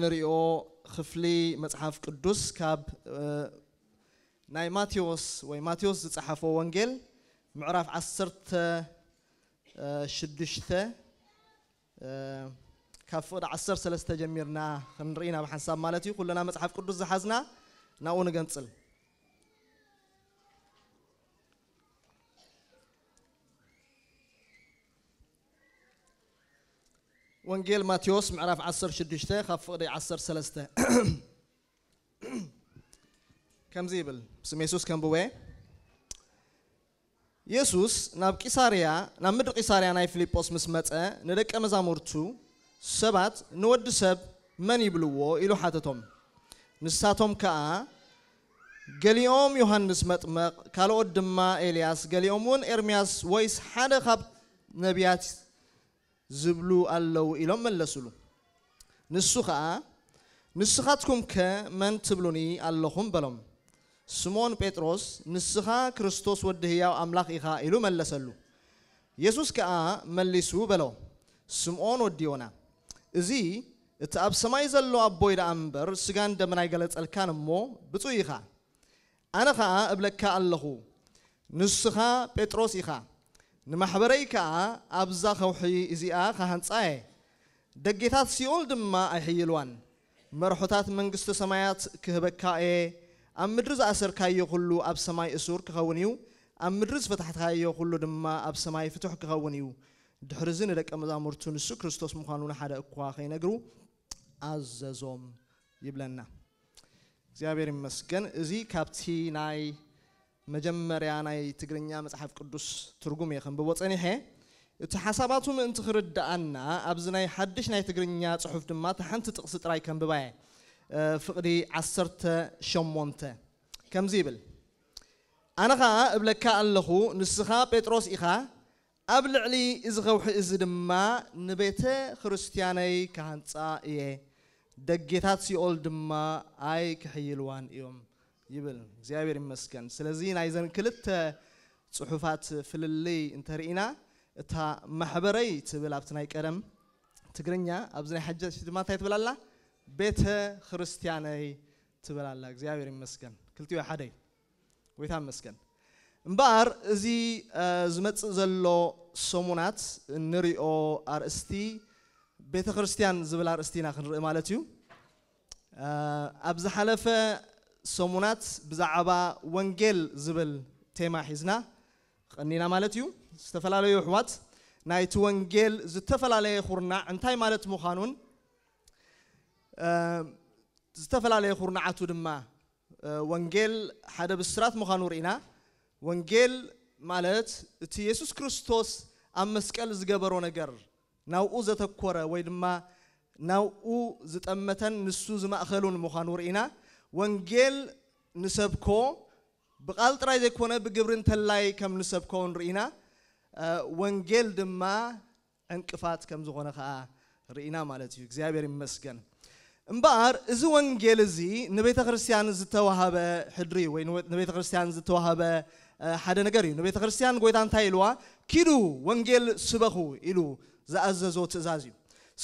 ንሪኦ ክፍሊ መፅሓፍ ቅዱስ ካብ ናይ ማቴዎስ ወይ ማቴዎስ ዝፀሓፎ ወንጌል ምዕራፍ 1 ሽዱሽተ ካብ ፍቕዲ 13 ጀሚርና ክንርኢ ናብ ሓንሳብ ማለት እዩ ኩልና መፅሓፍ ቅዱስ ዝሓዝና ናብኡ ንገንፅል ወንጌል ማቴዎስ ምዕራፍ 16 ካብ ፍቕዲ 13 ከምዚ ይብል ብስም የሱስ ከንብወ የሱስ ናብ ቂሳርያ ናብ ምድሪ ቂሳርያ ናይ ፊልጶስ ምስ መፀ ንደቀ መዛሙርቱ ሰባት ንወዲ ሰብ መን ይብልዎ ኢሉ ሓተቶም ንሳቶም ከዓ ገሊኦም ዮሃንስ መጥመቕ ካልኦት ድማ ኤልያስ ገሊኦም እውን ኤርምያስ ወይስ ሓደ ካብ ነቢያት ዝብሉ ኣለዉ ኢሎም መለሱሉ ንሱ ከዓ ንስኻትኩም ከ መን ትብሉኒ ኣለኹም በሎም ስምዖን ጴጥሮስ ንስኻ ክርስቶስ ወዲ ህያው ኣምላኽ ኢኻ ኢሉ መለሰሉ ኢየሱስ ከዓ መሊሱ በሎ ስምዖን ወዲ ዮና እዚ እቲ ኣብ ሰማይ ዘሎ ኣቦይ ደኣ እምበር ስጋን ደመና ይገለጸልካን እሞ ብፁይ ኢኻ ኣነ ከዓ እብለካ ኣለኹ ንስኻ ጴጥሮስ ኢኻ ንማሕበረይ ከዓ ኣብዛ ከውሒ እዚኣ ካሃንፃየ ደጌታት ሲኦል ድማ ኣይሕይልዋን መርሑታት መንግስቲ ሰማያት ክህበካ እየ ኣብ ምድሪ ዝኣሰርካዮ ኩሉ ኣብ ሰማይ እሱር ክኸውን እዩ ኣብ ምድሪ ዝፈታሕካዮ ኩሉ ድማ ኣብ ሰማይ ፍቱሕ ክኸውን እዩ ድሕሪ እዚ ንደቀ መዛሙርቱ ንሱ ክርስቶስ ምዃኑ ንሓደ እኳ ከይነግሩ ኣዘዞም ይብለና እግዚኣብሔር ይመስገን እዚ ካብቲ ናይ መጀመርያ ናይ ትግርኛ መፅሓፍ ቅዱስ ትርጉም እየ ከንብቦ ፀኒሐ እቲ ሓሳባቱ ምእንቲ ክርዳኣና ኣብዚ ናይ ሓድሽ ናይ ትግርኛ ፅሑፍ ድማ እቲ ሓንቲ ጥቕሲ ጥራይ ከንብባ እየ ፍቕዲ 18 ከምዚ ይብል ኣነ ከዓ እብለካ ኣለኹ ንስኻ ጴጥሮስ ኢኻ ኣብ ልዕሊ እዚ ከውሒ እዚ ድማ ንቤተ ክርስትያነይ ካህንፃ እየ ደጌታት ሲኦል ድማ ኣይ ክሕይልዋን እዮም ይብል እግዚኣብሔር ይመስገን ስለዚ ናይ ዘን ክልተ ፅሑፋት ፍልልይ እንተርኢና እታ ማሕበረይ ትብል ኣብቲ ናይ ቀደም ትግርኛ ኣብዚ ናይ ሓጀ ድማ እንታይ ትብል ኣላ ቤተ ክርስትያነይ ትብል ኣላ እግዚኣብሔር ይመስገን ክልቲዮ ሓደ እዩ ጎይታ መስገን እምበር እዚ ዝመፅእ ዘሎ ሰሙናት ንሪኦ ኣርእስቲ ቤተ ክርስትያን ዝብል ኣርእስቲ ኢና ክንርኢ ማለት እዩ ኣብ ዝሓለፈ ሰሙናት ብዛዕባ ወንጌል ዝብል ቴማ ሒዝና ቀኒና ማለት እዩ ዝተፈላለዩ ኣሕዋት ናይቲ ወንጌል ዝተፈላለየ ኩርናዕ እንታይ ማለት ምዃኑን ዝተፈላለየ ኩርናዓቱ ድማ ወንጌል ሓደ ብስራት ምዃኑ ርኢና ወንጌል ማለት እቲ የሱስ ክርስቶስ ኣብ መስቀል ዝገበሮ ነገር ናብኡ ዘተኮረ ወይ ድማ ናብኡ ዝጠመተን ንሱ ዝማእኸሉን ምዃኑ ርኢና ወንጌል ንሰብኮ ብቓል ጥራይ ዘይኮነ ብግብሪ እንተላይ ከም ንሰብኮ ንርኢና ወንጌል ድማ ዕንቅፋት ከም ዝኾነ ከዓ ርኢና ማለት እዩ እግዚኣብሔር ይመስገን እምበኣር እዚ ወንጌል እዚ ንቤተ ክርስቲያን ዝተዋሃበ ሕድሪ ወይ ንቤተ ክርስቲያን ዝተዋሃበ ሓደ ነገር እዩ ንቤተ ክርስቲያን ጎይታ እንታይ ኢልዋ ኪዱ ወንጌል ስበኹ ኢሉ ዝኣዘዞ ትእዛዝ እዩ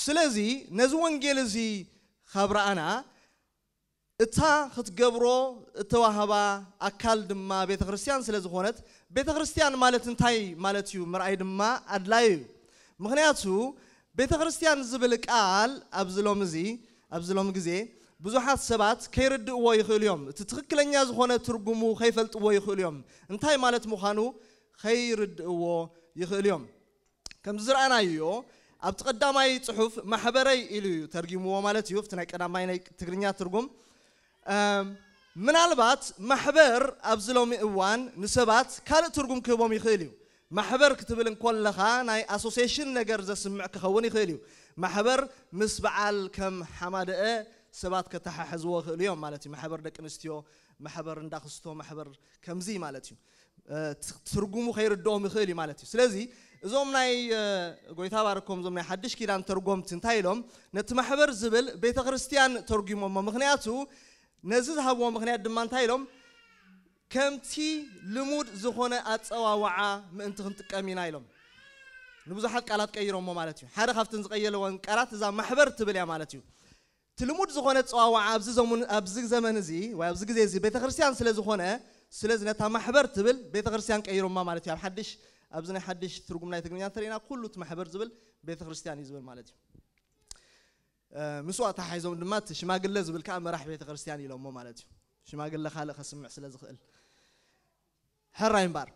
ስለዚ ነዚ ወንጌል እዚ ካብ ረኣና እታ ክትገብሮ እተዋህባ ኣካል ድማ ቤተ ክርስቲያን ስለ ዝኾነት ቤተ ክርስቲያን ማለት እንታይ ማለት እዩ ምርኣይ ድማ ኣድላይ እዩ ምክንያቱ ቤተ ክርስቲያን ዝብል ቃል ኣብዝሎም እዚ ኣብዝሎም ግዜ ብዙሓት ሰባት ከይርድእዎ ይኽእሉ እዮም እቲ ትክክለኛ ዝኾነ ትርጉሙ ከይፈልጥዎ ይኽእሉ እዮም እንታይ ማለት ምዃኑ ከይርድእዎ ይኽእሉ እዮም ከምዚ ዝረኣናዮ ኣብቲ ቀዳማይ ፅሑፍ ማሕበረይ ኢሉ እዩ ተርጊምዎ ማለት እዩ ኣብቲ ናይ ቀዳማይ ናይ ትግርኛ ትርጉም منالبات محبر أبزلومي إوان نسبات كلا ترجم كبوم يخليو محبر كتبلن كل خان أي أسوسيشن نجار ذا سمع كخوان يخليو محبر مسبع الكم حمادة سبات كتح حزوا اليوم مالتي محبر لك نستيو محبر ندخستو محبر كم زي مالتي ترجم خير الدوم يخلي مالتي سلزي زوم ناي قوي تباركم زوم ناي حدش كيران ترجم تنتايلهم نت محبر زبل بيت كريستيان ترجمه ما مغنياتو نزز هوا مخنيات دمان تايلوم كمتي لمود زخونة أتصوا وعاء ما أنت خنت كامين أيلهم نبزحات قالات كيرهم ما مالتيو حدا خفتن زقيلو وان قالات إذا محبر تبلي مالتيو تلمود زخونة أتصوا وعاء أبز زمن أبز زمن زي وأبز زي زي بيت خرسيان سلا زخونة سلا زنتها محبر تبل بيت خرسيان كيرهم ما مالتيو حدش أبزنا حدش ترجمنا ترجمنا ترينا كله تمحبر زبل بيت خرسيان يزبل مالتيو مسوا تحيزوم دمات شماغله زبل كا مراح بيت كريستيان يلوم ما مالتي شماغله خاله خسمع سلا زخل حراي مبار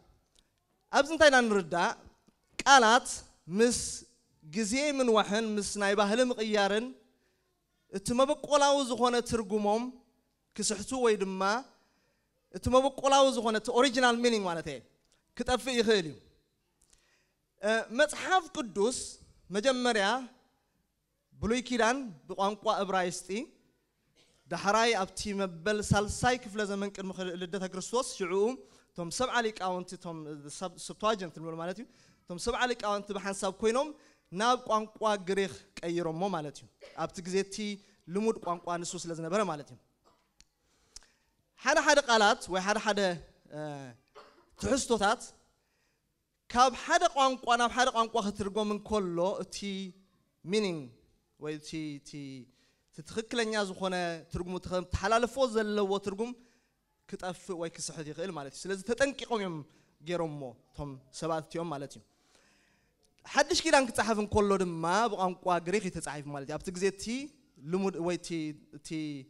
ኣብዚ እንታይና ንርዳእ ቃላት ምስ ግዜ ምንዋሕን ምስ ናይ ባህሊ ምቕያርን እቲ መበቆላዊ ዝኾነ ትርጉሞም ክስሕቱ ወይ ድማ እቲ መበቆላዊ ዝኾነ እቲ ኦሪጂናል ሚኒንግ ማለት እየ ክጠፍእ ይኽእል እዩ መፅሓፍ ቅዱስ መጀመርያ ብሉይ ኪዳን ብቋንቋ ዕብራይስጢ ዳሕራይ ኣብቲ መበል ሳልሳይ ክፍለ ዘመን ቅድሚ ልደተ ክርስቶስ ሽዑኡ እቶም ሰብዓ ሊቃውንቲ እቶም ሰብተዋጀንት ንብሎ ማለት እዩ እቶም ሰብዓ ሊቃውንቲ ብሓንሳብ ኮይኖም ናብ ቋንቋ ግሪክ ቀይሮሞ ማለት እዩ ኣብቲ ግዜ እቲ ልሙድ ቋንቋ ንሱ ስለ ዝነበረ ማለት እዩ ሓደ ሓደ ቃላት ወይ ሓደ ሓደ ትሕዝቶታት ካብ ሓደ ቋንቋ ናብ ሓደ ቋንቋ ክትርጎም እንከሎ እቲ ሚኒንግ وي تي تي تتخكل نيا زخونه ترغم تخم مالتي سلازي تتنقيقو يم غيروم توم سبات مالتي حدش كيران كتصحف كلو دما بقانقوا مالتي ابتك زيتي لمود وي تي تي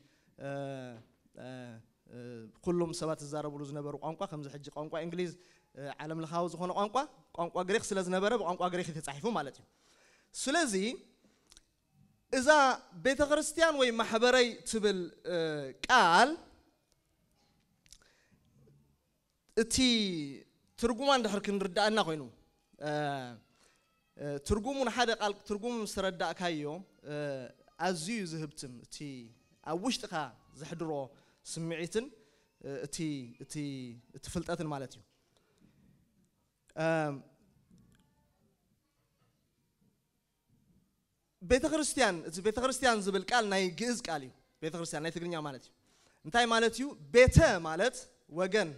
كلهم سبات زاربو روز نبر قانقوا خمز حج قانقوا انجليز عالم الخاوز خونه قانقوا قانقوا غريخ سلاز نبر قانقوا غريخ يتصحفو مالتي سلزي እዛ ቤተ ክርስቲያን ወይ ማሕበረይ ትብል ቃል እቲ ትርጉማ እንድሕር ክንርዳእና ኮይኑ ትርጉሙ ንሓደ ቃል ትርጉም ምስ ረዳእካዮ ኣዝዩ ዝህብትም እቲ ኣብ ውሽጥካ ዘሕድሮ ስምዒትን እቲ እቲ ፍልጠትን ማለት እዩ ቤተ ክርስቲያን እዚ ቤተ ክርስቲያን ዝብል ቃል ናይ ግእዝ ቃል እዩ ቤተ ክርስቲያን ናይ ትግርኛ ማለት እዩ እንታይ ማለት እዩ ቤተ ማለት ወገን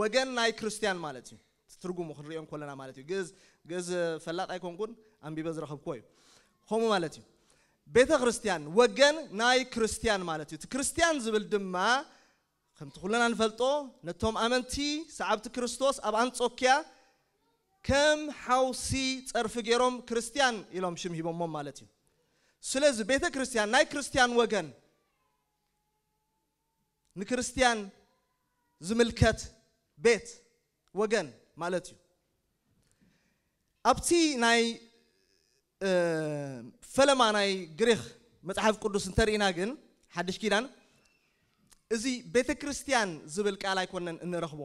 ወገን ናይ ክርስቲያን ማለት እዩ ትርጉሙ ክንሪኦም ከለና ማለት እዩ ግእዝ ግእዝ ፈላጥ ኣይኮንኩን ኣንቢበ ዝረኸብክዎ እዩ ከምኡ ማለት እዩ ቤተ ክርስቲያን ወገን ናይ ክርስቲያን ማለት እዩ እቲ ክርስቲያን ዝብል ድማ ከምቲ ኩለና ንፈልጦ ነቶም ኣመንቲ ሰዓብቲ ክርስቶስ ኣብ ኣንጾኪያ ከም ሓውሲ ፀርፊ ገይሮም ክርስቲያን ኢሎም ሽም ሂቦሞም ማለት እዩ ስለዚህ ቤተ ክርስቲያን ናይ ክርስቲያን ወገን ንክርስቲያን ዝምልከት ቤት ወገን ማለት እዩ ኣብቲ ናይ ፈለማ ናይ ግሪክ መፅሓፍ ቅዱስ እንተርኢና ግን ሓድሽ ኪዳን እዚ ቤተ ክርስቲያን ዝብል ቃል ኣይኮነን እንረክቦ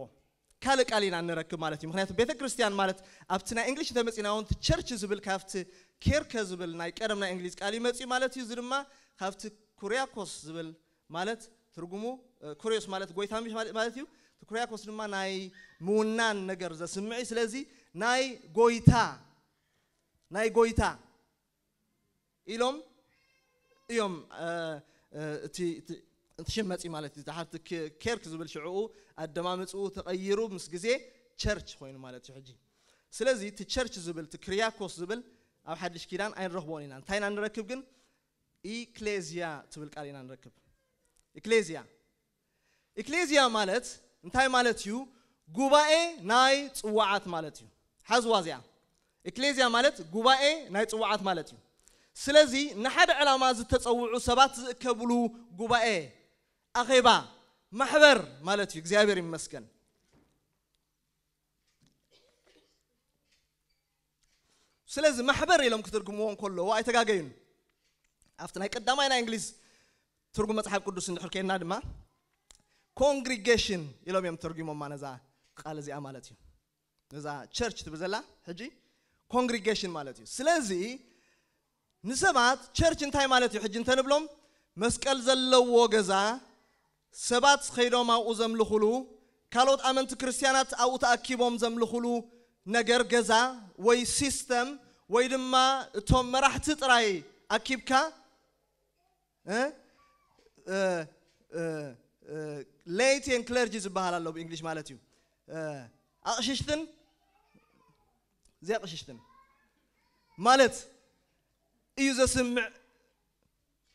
ካልእ ቃል ኢና ንረክብ ማለት እዩ ምክንያቱ ቤተ ክርስቲያን ማለት ኣብቲ ናይ እንግሊሽ ተመፂና ውን ቸርች ዝብል ካብቲ ኬርከ ዝብል ናይ ቀደም ናይ እንግሊዝ ቃል ይመፅእ ማለት እዩ እዚ ድማ ካብቲ ኩርያኮስ ዝብል ማለት ትርጉሙ ኩሪዮስ ማለት ጎይታ ማለት እዩ እቲ ኩርያኮስ ድማ ናይ ምውናን ነገር ዘስምዕ ስለዚ ናይ ጎይታ ናይ ጎይታ ኢሎም እዮም እቲ ሽም መፂ ማለት እዩ ሓብቲ ኬርክ ዝብል ሽዕኡ ኣደማምፅኡ ተቐይሩ ምስ ግዜ ቸርች ኮይኑ ማለት እዩ ሕጂ ስለዚ እቲ ቸርች ዝብል እቲ ክርያኮስ ዝብል أو حد لشكيران أين رهبون إنان تاين أن نركب جن إكليزيا تقول كارين أن نركب إكليزيا إكليزيا مالت نتاي مالت يو جوبا إيه ناي تواعت مالت يو حز وازيا إكليزيا مالت جوبا إيه ناي تواعت مالت يو سلزي نحد على ما زت تصوع سبات كبلو جوبا إيه أخيبا محبر مالت يو زيابير مسكن ስለዚ ማሕበር ኢሎም ክትርጉምዎም ከለዎ ኣይተጋገዩን ኣብቲ ናይ ቀዳማይ ናይ እንግሊዝ ትርጉም መፅሓፍ ቅዱስ እንድሕር ከየና ድማ ኮንግሪጌሽን ኢሎም እዮም ተርጊሞማ ነዛ ቃል እዚኣ ማለት እዩ ነዛ ቸርች ትብል ዘላ ሕጂ ኮንግሪጌሽን ማለት እዩ ስለዚ ንሰባት ቸርች እንታይ ማለት እዩ ሕጂ እንተንብሎም መስቀል ዘለዎ ገዛ ሰባት ከይዶም ኣብኡ ዘምልኽሉ ካልኦት ኣመንቲ ክርስትያናት ኣብኡ ተኣኪቦም ዘምልኽሉ ነገር ገዛ ወይ ሲስተም ወይ ድማ እቶም መራሕቲ ጥራይ ኣኪብካ ሌይቲ ን ክለርጂ ዝበሃል ኣሎ ብእንግሊሽ ማለት እዩ ኣቕሽሽትን እዚ ኣቕሽሽትን ማለት እዩ ዘስምዕ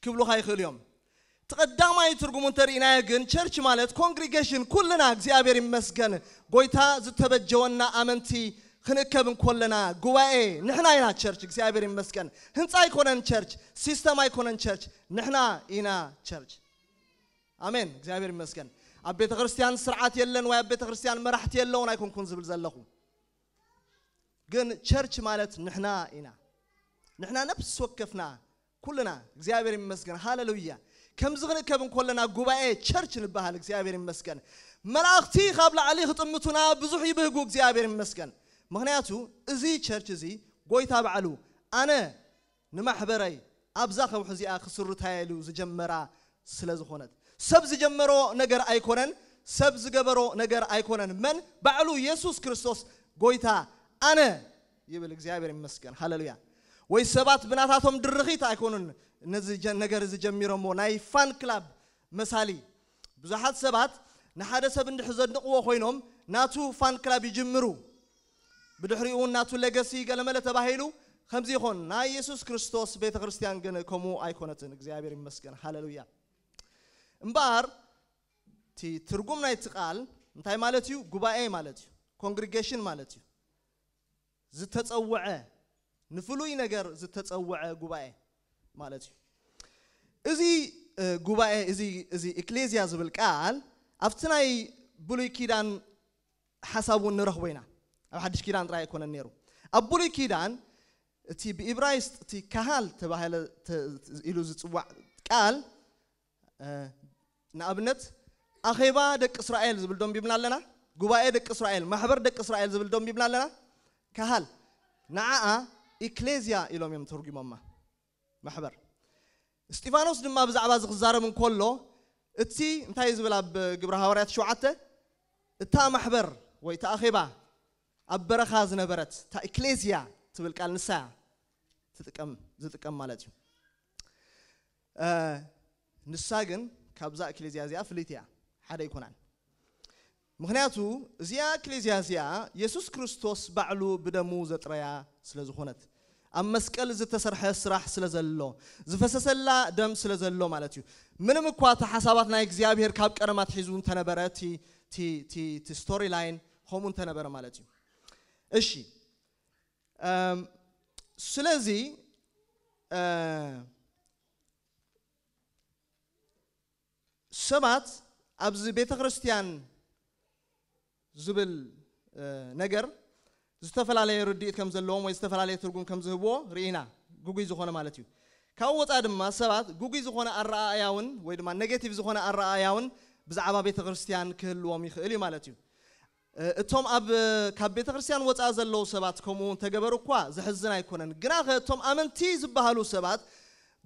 ክብሉካ ይኽእል እዮም ተቐዳማይ ትርጉሙ እንተርእናዮ ግን ቸርች ማለት ኮንግሪጌሽን ኩልና እግዚኣብሔር ይመስገን ጎይታ ዝተበጀወና ኣመንቲ ክንእከብ እንኮለና ጉባኤ ንሕና ኢና ቸርች እግዚኣብሔር ይመስገን ህንፃ ኣይኮነን ቸርች ሲስተም ኣይኮነን ቸርች ንሕና ኢና ቸርች ኣሜን እግዚኣብሔር ይመስገን ኣብ ቤተ ክርስቲያን ስርዓት የለን ወይ ኣብ ቤተ ክርስቲያን መራሕቲ የለውን ኣይኮንኩን ዝብል ዘለኹ ግን ቸርች ማለት ንሕና ኢና ንሕና ነብስ ወከፍና ኩልና እግዚኣብሔር ይመስገን ሃሌሉያ ከምዚ ክንእከብ እንከለና ጉባኤ ቸርች ንበሃል እግዚኣብሔር ይመስገን መላእኽቲ ካብ ላዕሊ ክጥምቱና ብዙሕ ይብህጉ እግዚኣብሔር ይመስገን مهنياتو إزي تشرش إزي قويتا بعلو أنا نمحبري أبزاخ وحزي أخسر تايلو زجمرا سلزخونت سب زجمرو نجر أيكونن سب زجبرو نجر أيكونن من بعلو يسوس كريستوس قويتا أنا يبل إكزيابير مسكن هللويا ወይ ሰባት ብናታቶም ድርኺት ኣይኮኑን ነዚ ነገር እዚ ጀሚሮሞ ናይ ፋን ክላብ መሳሊ ብዙሓት ሰባት ንሓደ ሰብ እንድሕር ዘድንቕዎ ኮይኖም ናቱ ፋን ክላብ ይጅምሩ ብድሕሪኡ ናቱ ለገሲ ገለመለ ተባሂሉ ከምዚ ይኹን ናይ ኢየሱስ ክርስቶስ ቤተ ክርስቲያን ግን ከምኡ ኣይኮነትን እግዚኣብሔር ይመስገን ሃሌሉያ እምበር እቲ ትርጉም ናይቲ ቃል እንታይ ማለት እዩ ጉባኤ ማለት እዩ ኮንግሪጌሽን ማለት እዩ ዝተፀውዐ ንፍሉይ ነገር ዝተፀውዐ ጉባኤ ማለት እዩ እዚ ጉባኤ እዚ እዚ ኤክሌዝያ ዝብል ቃል ኣብቲ ናይ ብሉይ ኪዳን ሓሳብ እውን ንረኽቦ ኢና أبو حدش كيران راي كون النيرو أبولي كيران تي بإبرايست تي كهال تباهل تيلوزت وع كال آه، نأبنت أخيبا دك إسرائيل زبل دوم بيبنا لنا قبا دك إسرائيل محبر دك إسرائيل زبل دوم بيبنا لنا كهال نعاء إكليزيا إلوم يوم ترجي ماما محبر استيفانوس دم أبز عباز غزار من كله اتي انتهي زبل أب جبرها وريت شو عته تا محبر ويتأخيبا ኣብ በረኻ ዝነበረት እታ ኤክሌዝያ ትብል ቃል ንሳ ዝጥቀም ማለት እዩ ንሳ ግን ካብዛ ኤክሌዝያ እዚኣ ፍልይት እያ ሓደ ኣይኮናን ምክንያቱ እዚኣ ኤክሌዝያ እዚኣ የሱስ ክርስቶስ ባዕሉ ብደሙ ዘጥረያ ስለ ዝኾነት ኣብ መስቀል ዝተሰርሐ ስራሕ ስለ ዘሎ ዝፈሰሰላ ደም ስለ ዘሎ ማለት እዩ ምንም እኳ እቲ ሓሳባት ናይ እግዚኣብሔር ካብ ቀረማት ሒዙ እንተነበረ እቲ ስቶሪ ላይን ከምኡ እንተነበረ ማለት እዩ እሺ ስለዚህ ሰባት ኣብዚ ቤተ ክርስቲያን ዝብል ነገር ዝተፈላለየ ርድኢት ከም ዘለዎም ወይ ዝተፈላለየ ትርጉም ከም ዝህብዎ ርኢና ጉጉይ ዝኾነ ማለት እዩ ካብ ወፃኢ ድማ ሰባት ጉጉይ ዝኾነ ኣረኣእያውን ወይ ድማ ኔጌቲቭ ዝኾነ ኣረኣእያውን ብዛዕባ ቤተ ክርስቲያን ክህልዎም ይኽእል እዩ ማለት እዩ እቶም ኣብ ካብ ቤተ ክርስቲያን ወፃእ ዘለዉ ሰባት ከምኡ እውን ተገበሩ እኳ ዝሕዝን ኣይኮነን ግና ኸ እቶም ኣመንቲ ዝበሃሉ ሰባት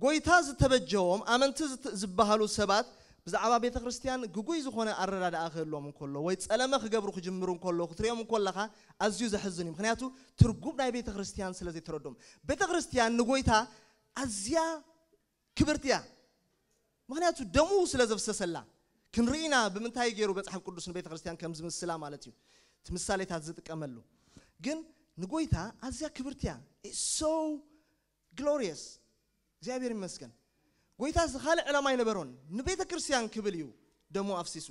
ጎይታ ዝተበጀዎም ኣመንቲ ዝበሃሉ ሰባት ብዛዕባ ቤተ ክርስቲያን ግጉይ ዝኾነ ኣረዳድኣ ክህልዎም እንከሎ ወይ ፀለመ ክገብሩ ክጅምሩ እንከሎ ክትሪኦም እንከለኻ ኣዝዩ ዘሕዝን እዩ ምክንያቱ ትርጉም ናይ ቤተ ክርስቲያን ስለ ዘይተረዶም ቤተ ክርስቲያን ንጎይታ ኣዝያ ክብርት እያ ምክንያቱ ደሙ ስለ ዘብሰሰላ ክንርኢና ብምንታይ ገይሩ መፅሓፍ ቅዱስ ንቤተ ክርስትያን ከም ዝምስላ ማለት እዩ እቲ ምሳሌታት ዝጥቀመሉ ግን ንጎይታ ኣዝያ ክብርቲ ሶ ግሎሪየስ እግዚኣብሔር ይመስገን ጎይታ ዝኻልእ ዕላማ ይነበሮን ንቤተ ክርስትያን ክብል እዩ ደሞ ኣፍሲሱ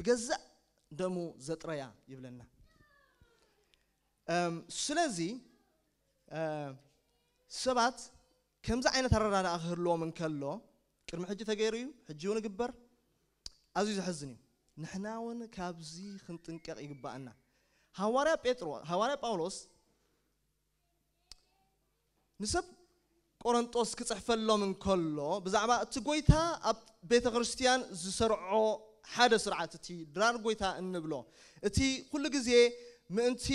ብገዛእ ደሙ ዘጥረያ ይብለና ስለዚ ሰባት ከምዚ ዓይነት ኣረዳድኣ ክህልዎም እንከሎ ቅድሚ ሕጂ ተገይሩ እዩ ሕጂ እውን ግበር ኣዝዩ ዘሕዝን እዩ ንሕና እውን ካብዚ ክንጥንቀቕ ይግባአና ሃዋርያ ጴጥሮ ሃዋርያ ጳውሎስ ንሰብ ቆሮንጦስ ክፅሕፈሎም እንከሎ ብዛዕባ እቲ ጎይታ ኣብ ቤተ ክርስቲያን ዝሰርዖ ሓደ ስርዓት እቲ ድራር ጎይታ እንብሎ እቲ ኩሉ ግዜ ምእንቲ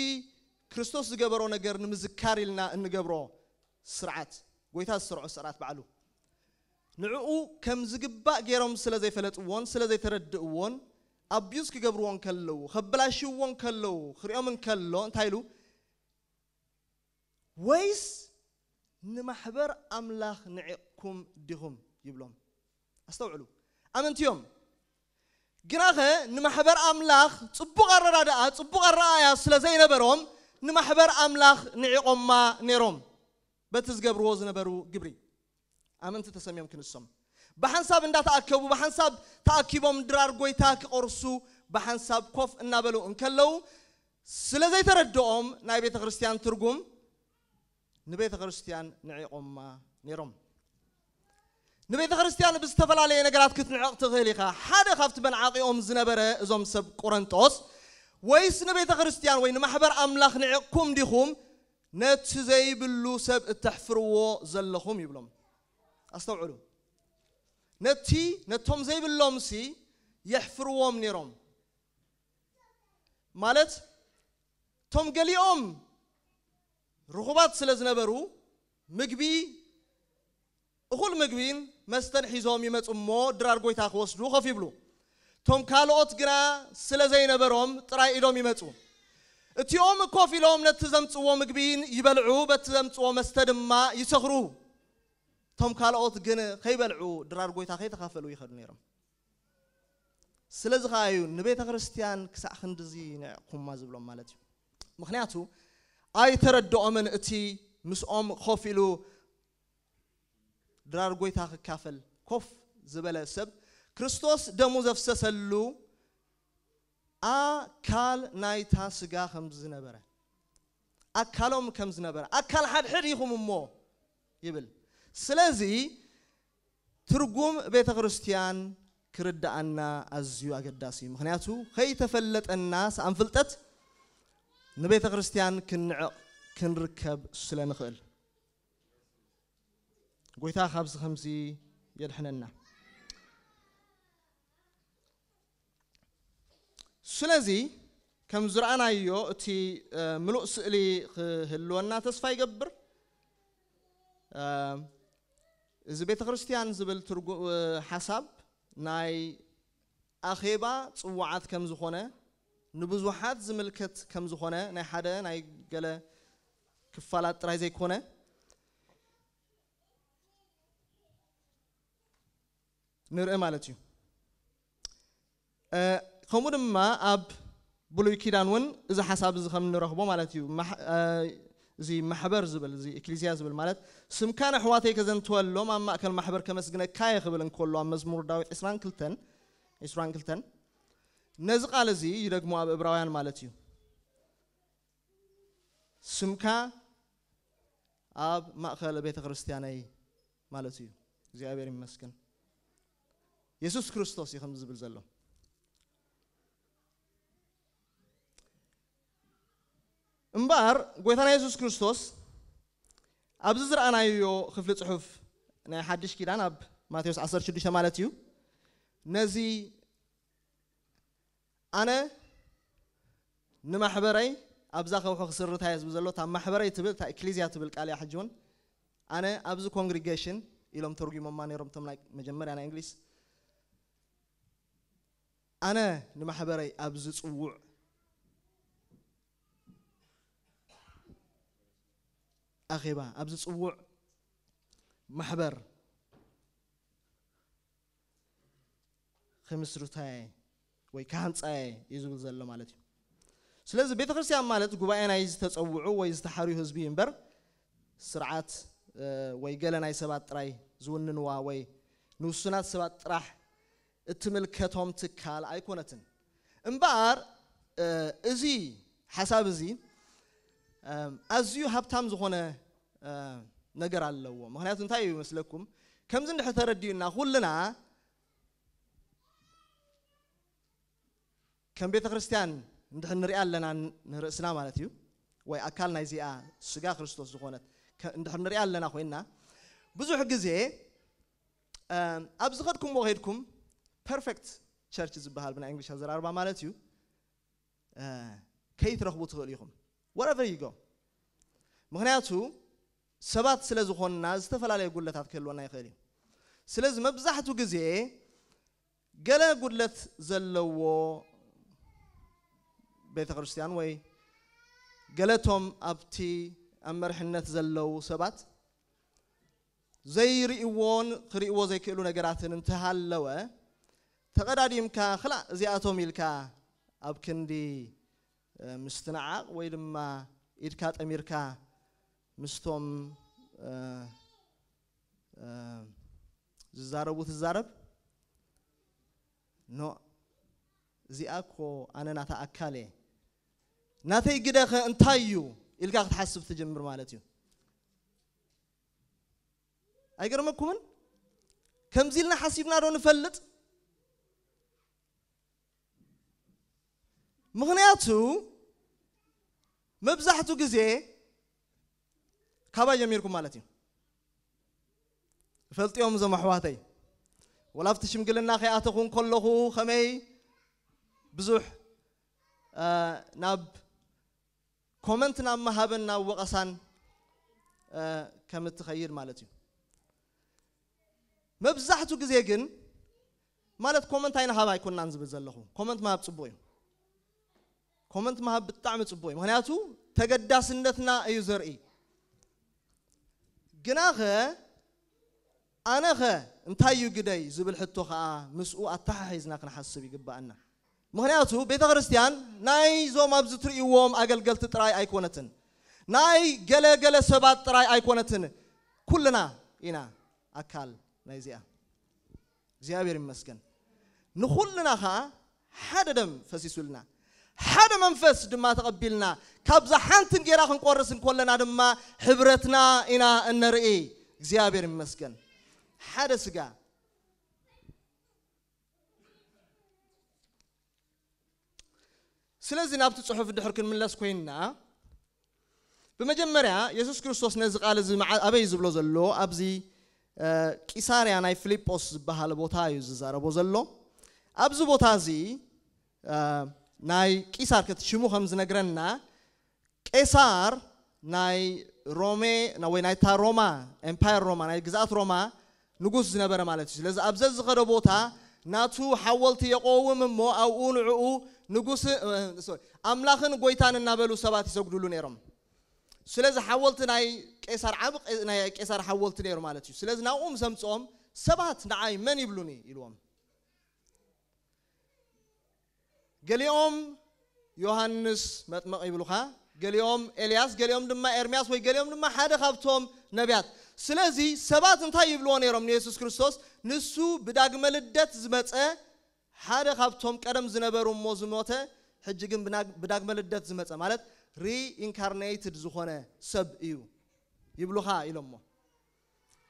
ክርስቶስ ዝገበሮ ነገር ንምዝካር ኢልና እንገብሮ ስርዓት ጎይታ ዝሰርዖ ስርዓት ባዕሉ ንዕኡ ከም ዝግባእ ገይሮም ስለ ዘይፈለጥዎን ስለ ዘይተረድእዎን ኣብዩዝ ክገብርዎን ከለዉ ከበላሽዎን ከለዉ ክሪኦምን ከሎ እንታይ ኢሉ ወይስ ንማሕበር ኣምላኽ ንዕቕኩም ዲኹም ይብሎም ኣስተውዕሉ ኣመንትዮም ግናኸ ንማሕበር ኣምላኽ ፅቡቕ ኣረዳድኣ ፅቡቕ ኣረኣያ ስለ ዘይነበሮም ንማሕበር ኣምላኽ ንዕቖማ ነይሮም በቲ ዝገብርዎ ዝነበሩ ግብሪ أمنت تسمى يمكن السم بحنساب إن تأكبوا بحنساب تأكبوا مدرار قوي تاك أرسو بحنساب كوف النبلو إن كلو سلزي تردوهم نعي بيت غرستيان ترقوم نبيت غرستيان نعي أمة نيروم نبيت غرستيان بستفل علي نقرات كتن عقت غيليخا حاد خفت من عاقي أم زنبرة زم سب قرنتوس ويس نبيت غرستيان وين محبر أملاخ نعي كوم ديخوم نتزي بلو سب التحفر وزلخوم يبلوم ኣስተውዕሉ ነቲ ነቶም ዘይብሎምሲ የሕፍርዎም ነይሮም ማለት እቶም ገሊኦም ርኹባት ስለ ዝነበሩ ምግቢ እኹል ምግቢን መስተን ሒዞም ይመፁ እሞ ድራር ጎይታ ክወስዱ ኸፍ ይብሉ እቶም ካልኦት ግና ስለ ዘይነበሮም ጥራይ ኢሎም ይመፁ እቲኦም ኮፍ ኢሎም ነቲ ዘምፅዎ ምግቢን ይበልዑ በቲ ዘምፅዎ መስተ ድማ ይሰኽሩ እቶም ካልኦት ግን ከይበልዑ ድራር ጎይታ ከይተካፈሉ ይኸዱ ነይሮም ስለዚ ከዓ እዩ ንቤተ ክርስቲያን ክሳዕ ክንዲዚ ንዕቁማ ዝብሎም ማለት እዩ ምክንያቱ ኣይተረድኦምን እቲ ምስኦም ኮፍ ኢሉ ድራር ጎይታ ክካፈል ኮፍ ዝበለ ሰብ ክርስቶስ ደሙ ዘፍሰሰሉ ኣካል ናይታ ስጋ ከም ዝነበረ ኣካሎም ከም ዝነበረ ኣካል ሓድሕድ ይኹም እሞ ይብል ስለዚ ትርጉም ቤተ ክርስቲያን ክርዳአና ኣዝዩ ኣገዳሲ እዩ ምክንያቱ ከይተፈለጠና ሳኣን ፍልጠት ንቤተ ክርስቲያን ክንዕቕ ክንርከብ ስለ ንኽእል ጎይታ ካብዚ ከምዚ የድሕነና ስለዚ ከም ዝረኣናዮ እቲ ምሉእ ስእሊ ክህልወና ተስፋ ይገብር እዚ ቤተ ክርስቲያን ዝብል ሓሳብ ናይ ኣኼባ ፅዋዓት ከም ዝኾነ ንብዙሓት ዝምልከት ከም ዝኾነ ናይ ሓደ ናይ ገለ ክፋላት ጥራይ ዘይኮነ ንርኢ ማለት እዩ ከምኡ ድማ ኣብ ብሉይ ኪዳን እውን እዚ ሓሳብ እዚ ከም ንረኽቦ ማለት እዩ እዚ ማሕበር ዝበል እዚ ኤክሊዝያ ዝብል ማለት ስምካ ንኣሕዋተይ ከዘንትወሎም ኣብ ማእከል ማሕበር ከመስግነካ ይኽብል እንከሎ ኣብ መዝሙር ዳዊት 22 22 ነዚ ቃል እዚ ይደግሞ ኣብ ዕብራውያን ማለት እዩ ስምካ ኣብ ማእከል ቤተ ክርስትያነይ ማለት እዩ እግዚኣብሔር ይመስግን የሱስ ክርስቶስ እዩ ከም ዝብል ዘሎ እምበር ጎይታና የሱስ ክርስቶስ ኣብዚ ዝረኣናዮ ክፍሊ ፅሑፍ ናይ ሓድሽ ኪዳን ኣብ ማቴዎስ 16 ማለት እዩ ነዚ ኣነ ንማሕበረይ ኣብዛ ከውሖ ክስርታ የዝቢ ዘሎ እታ ማሕበረይ ትብል እታ ኤክሌዝያ ትብል ቃል እያ ሕጂ እውን ኣነ ኣብዚ ኮንግሪጌሽን ኢሎም ተርጉሞማ ነይሮም ቶም ናይ መጀመርያ ናይ እንግሊዝ ኣነ ንማሕበረይ ኣብዚ ፅውዕ ኣኼባ ኣብ ዝፅውዕ ማሕበር ክምስርታየ ወይ ክሃንፃየ እዩ ዝብል ዘሎ ማለት እዩ ስለዚ ቤተ ክርስቲያን ማለት ጉባኤ ናይ ዝተፀውዑ ወይ ዝተሓርዩ ህዝቢ እምበር ስርዓት ወይ ገለ ናይ ሰባት ጥራይ ዝውንንዋ ወይ ንውሱናት ሰባት ጥራሕ እትምልከቶም ትካል ኣይኮነትን እምበር እዚ ሓሳብ እዚ ኣዝዩ ሃብታም ዝኾነ ነገር ኣለዎ ምክንያቱ እንታይ እዩ ይመስለኩም ከምዚ እንድሕር ተረዲኡና ኩልና ከም ቤተ ክርስቲያን እንድሕር ንሪኣ ኣለና ንርእስና ማለት እዩ ወይ ኣካል ናይ ዚኣ ስጋ ክርስቶስ ዝኾነት እንድሕር ንሪኣ ኣለና ኮይንና ብዙሕ ግዜ ኣብዚ ከድኩምዎ ከይድኩም ፐርፌክት ቸርች ዝበሃል ብናይ እንግሊሽ ኣዘራርባ ማለት እዩ ከይትረኽቡ ትኽእሉ ኢኹም wherever you go ምክንያቱ ሰባት ስለ ዝኾንና ዝተፈላለየ ጉድለታት ክህልወና ይኽእል እዩ ስለዚ መብዛሕትኡ ግዜ ገለ ጉድለት ዘለዎ ቤተ ክርስቲያን ወይ ገለቶም ኣብቲ ኣብ መርሕነት ዘለው ሰባት ዘይርእዎን ክርእዎ ዘይክእሉ ነገራትን እንተሃለወ ተቐዳዲምካ ክላእ እዚኣቶም ኢልካ ኣብ ክንዲ ምስትነዓቕ ወይ ድማ ኢድካ ጠሚርካ ምስቶም ዝዛረቡ ትዛረብ ኖ እዚኣ ኮ ኣነ ናታ ኣካል እየ ናተይ ግደኸ እንታይ እዩ ኢልካ ክትሓስብ ትጀምር ማለት እዩ ኣይገርመኩምን ከምዚ ኢልና ሓሲብና ዶ ንፈልጥ مغنياتو مبزحتو قزي كابا جميركم مالتي فلت يوم زم حواتي ولا افتشم قلنا خي اتقون كله خمي بزوح آه ناب كومنت نام مهابن ناب وقصان آه كم تخير مالتي مبزحتو قزيقن مالت كومنت اين هابا يكون نانز بزلخو كومنت ما بتصبوين ኮመንት ምሃብ ብጣዕሚ ፅቡቅ እዩ ምክንያቱ ተገዳስነትና እዩ ዘርኢ ግናኸ ኣነኸ እንታይ እዩ ግደይ ዝብል ሕቶ ከዓ ምስኡ ኣተሓሒዝና ክንሓስብ ይግባአና ምክንያቱ ቤተ ክርስቲያን ናይዞም ኣብዚ ትርእይዎም ኣገልገልቲ ጥራይ ኣይኮነትን ናይ ገለገለ ሰባት ጥራይ ኣይኮነትን ኩልና ኢና ኣካል ናይዚኣ እግዚኣብሔር ይመስገን ንኩልና ከዓ ሓደ ደም ፈሲሱልና ሓደ መንፈስ ድማ ተቐቢልና ካብዛ ሓንትን ጌራ ክንቆርስን ከለና ድማ ሕብረትና ኢና እነርኢ እግዚኣብሔር ይመስገን ሓደ ስጋ ስለዚ ናብቲ ፅሑፍ ድሕር ክንምለስ ኮይንና ብመጀመርያ የሱስ ክርስቶስ ነዚ ቃል ኣበይ ዝብሎ ዘሎ ኣብዚ ቂሳርያ ናይ ፊልጶስ ዝበሃል ቦታ እዩ ዝዛረቦ ዘሎ ኣብዚ ቦታ እዚ ናይ ቂሳር ከቲ ሽሙ ከም ዝነግረና ቄሳር ናይ ሮሜ ወይ ናይታ ሮማ ኤምፓየር ሮማ ናይ ግዛኣት ሮማ ንጉስ ዝነበረ ማለት እዩ ስለዚ ኣብዘ ዝኸደ ቦታ ናቱ ሓወልቲ የቆውም እሞ ኣብኡ ንዕኡ ንጉስ ኣምላኽን ጎይታን እናበሉ ሰባት ይሰግድሉ ነይሮም ስለዚ ሓወልቲ ናይ ቄሳር ዓብ ናይ ቄሳር ሓወልቲ ነይሩ ማለት እዩ ስለዚ ናብኦም ዘምፅኦም ሰባት ንዓይ መን ይብሉኒ ኢልዎም ገሊኦም ዮሃንስ መጥመቕ ይብሉኻ ገሊኦም ኤልያስ ገሊኦም ድማ ኤርምያስ ወይ ገሊኦም ድማ ሓደ ካብቶም ነቢያት ስለዚ ሰባት እንታይ ይብልዎ ነይሮም ንየሱስ ክርስቶስ ንሱ ብዳግመ ልደት ዝመፀ ሓደ ካብቶም ቀደም ዝነበሩ እሞ ዝሞተ ሕጂ ግን ብዳግመ ልደት ዝመፀ ማለት ሪኢንካርኔትድ ዝኾነ ሰብ እዩ ይብሉኻ ኢሎሞ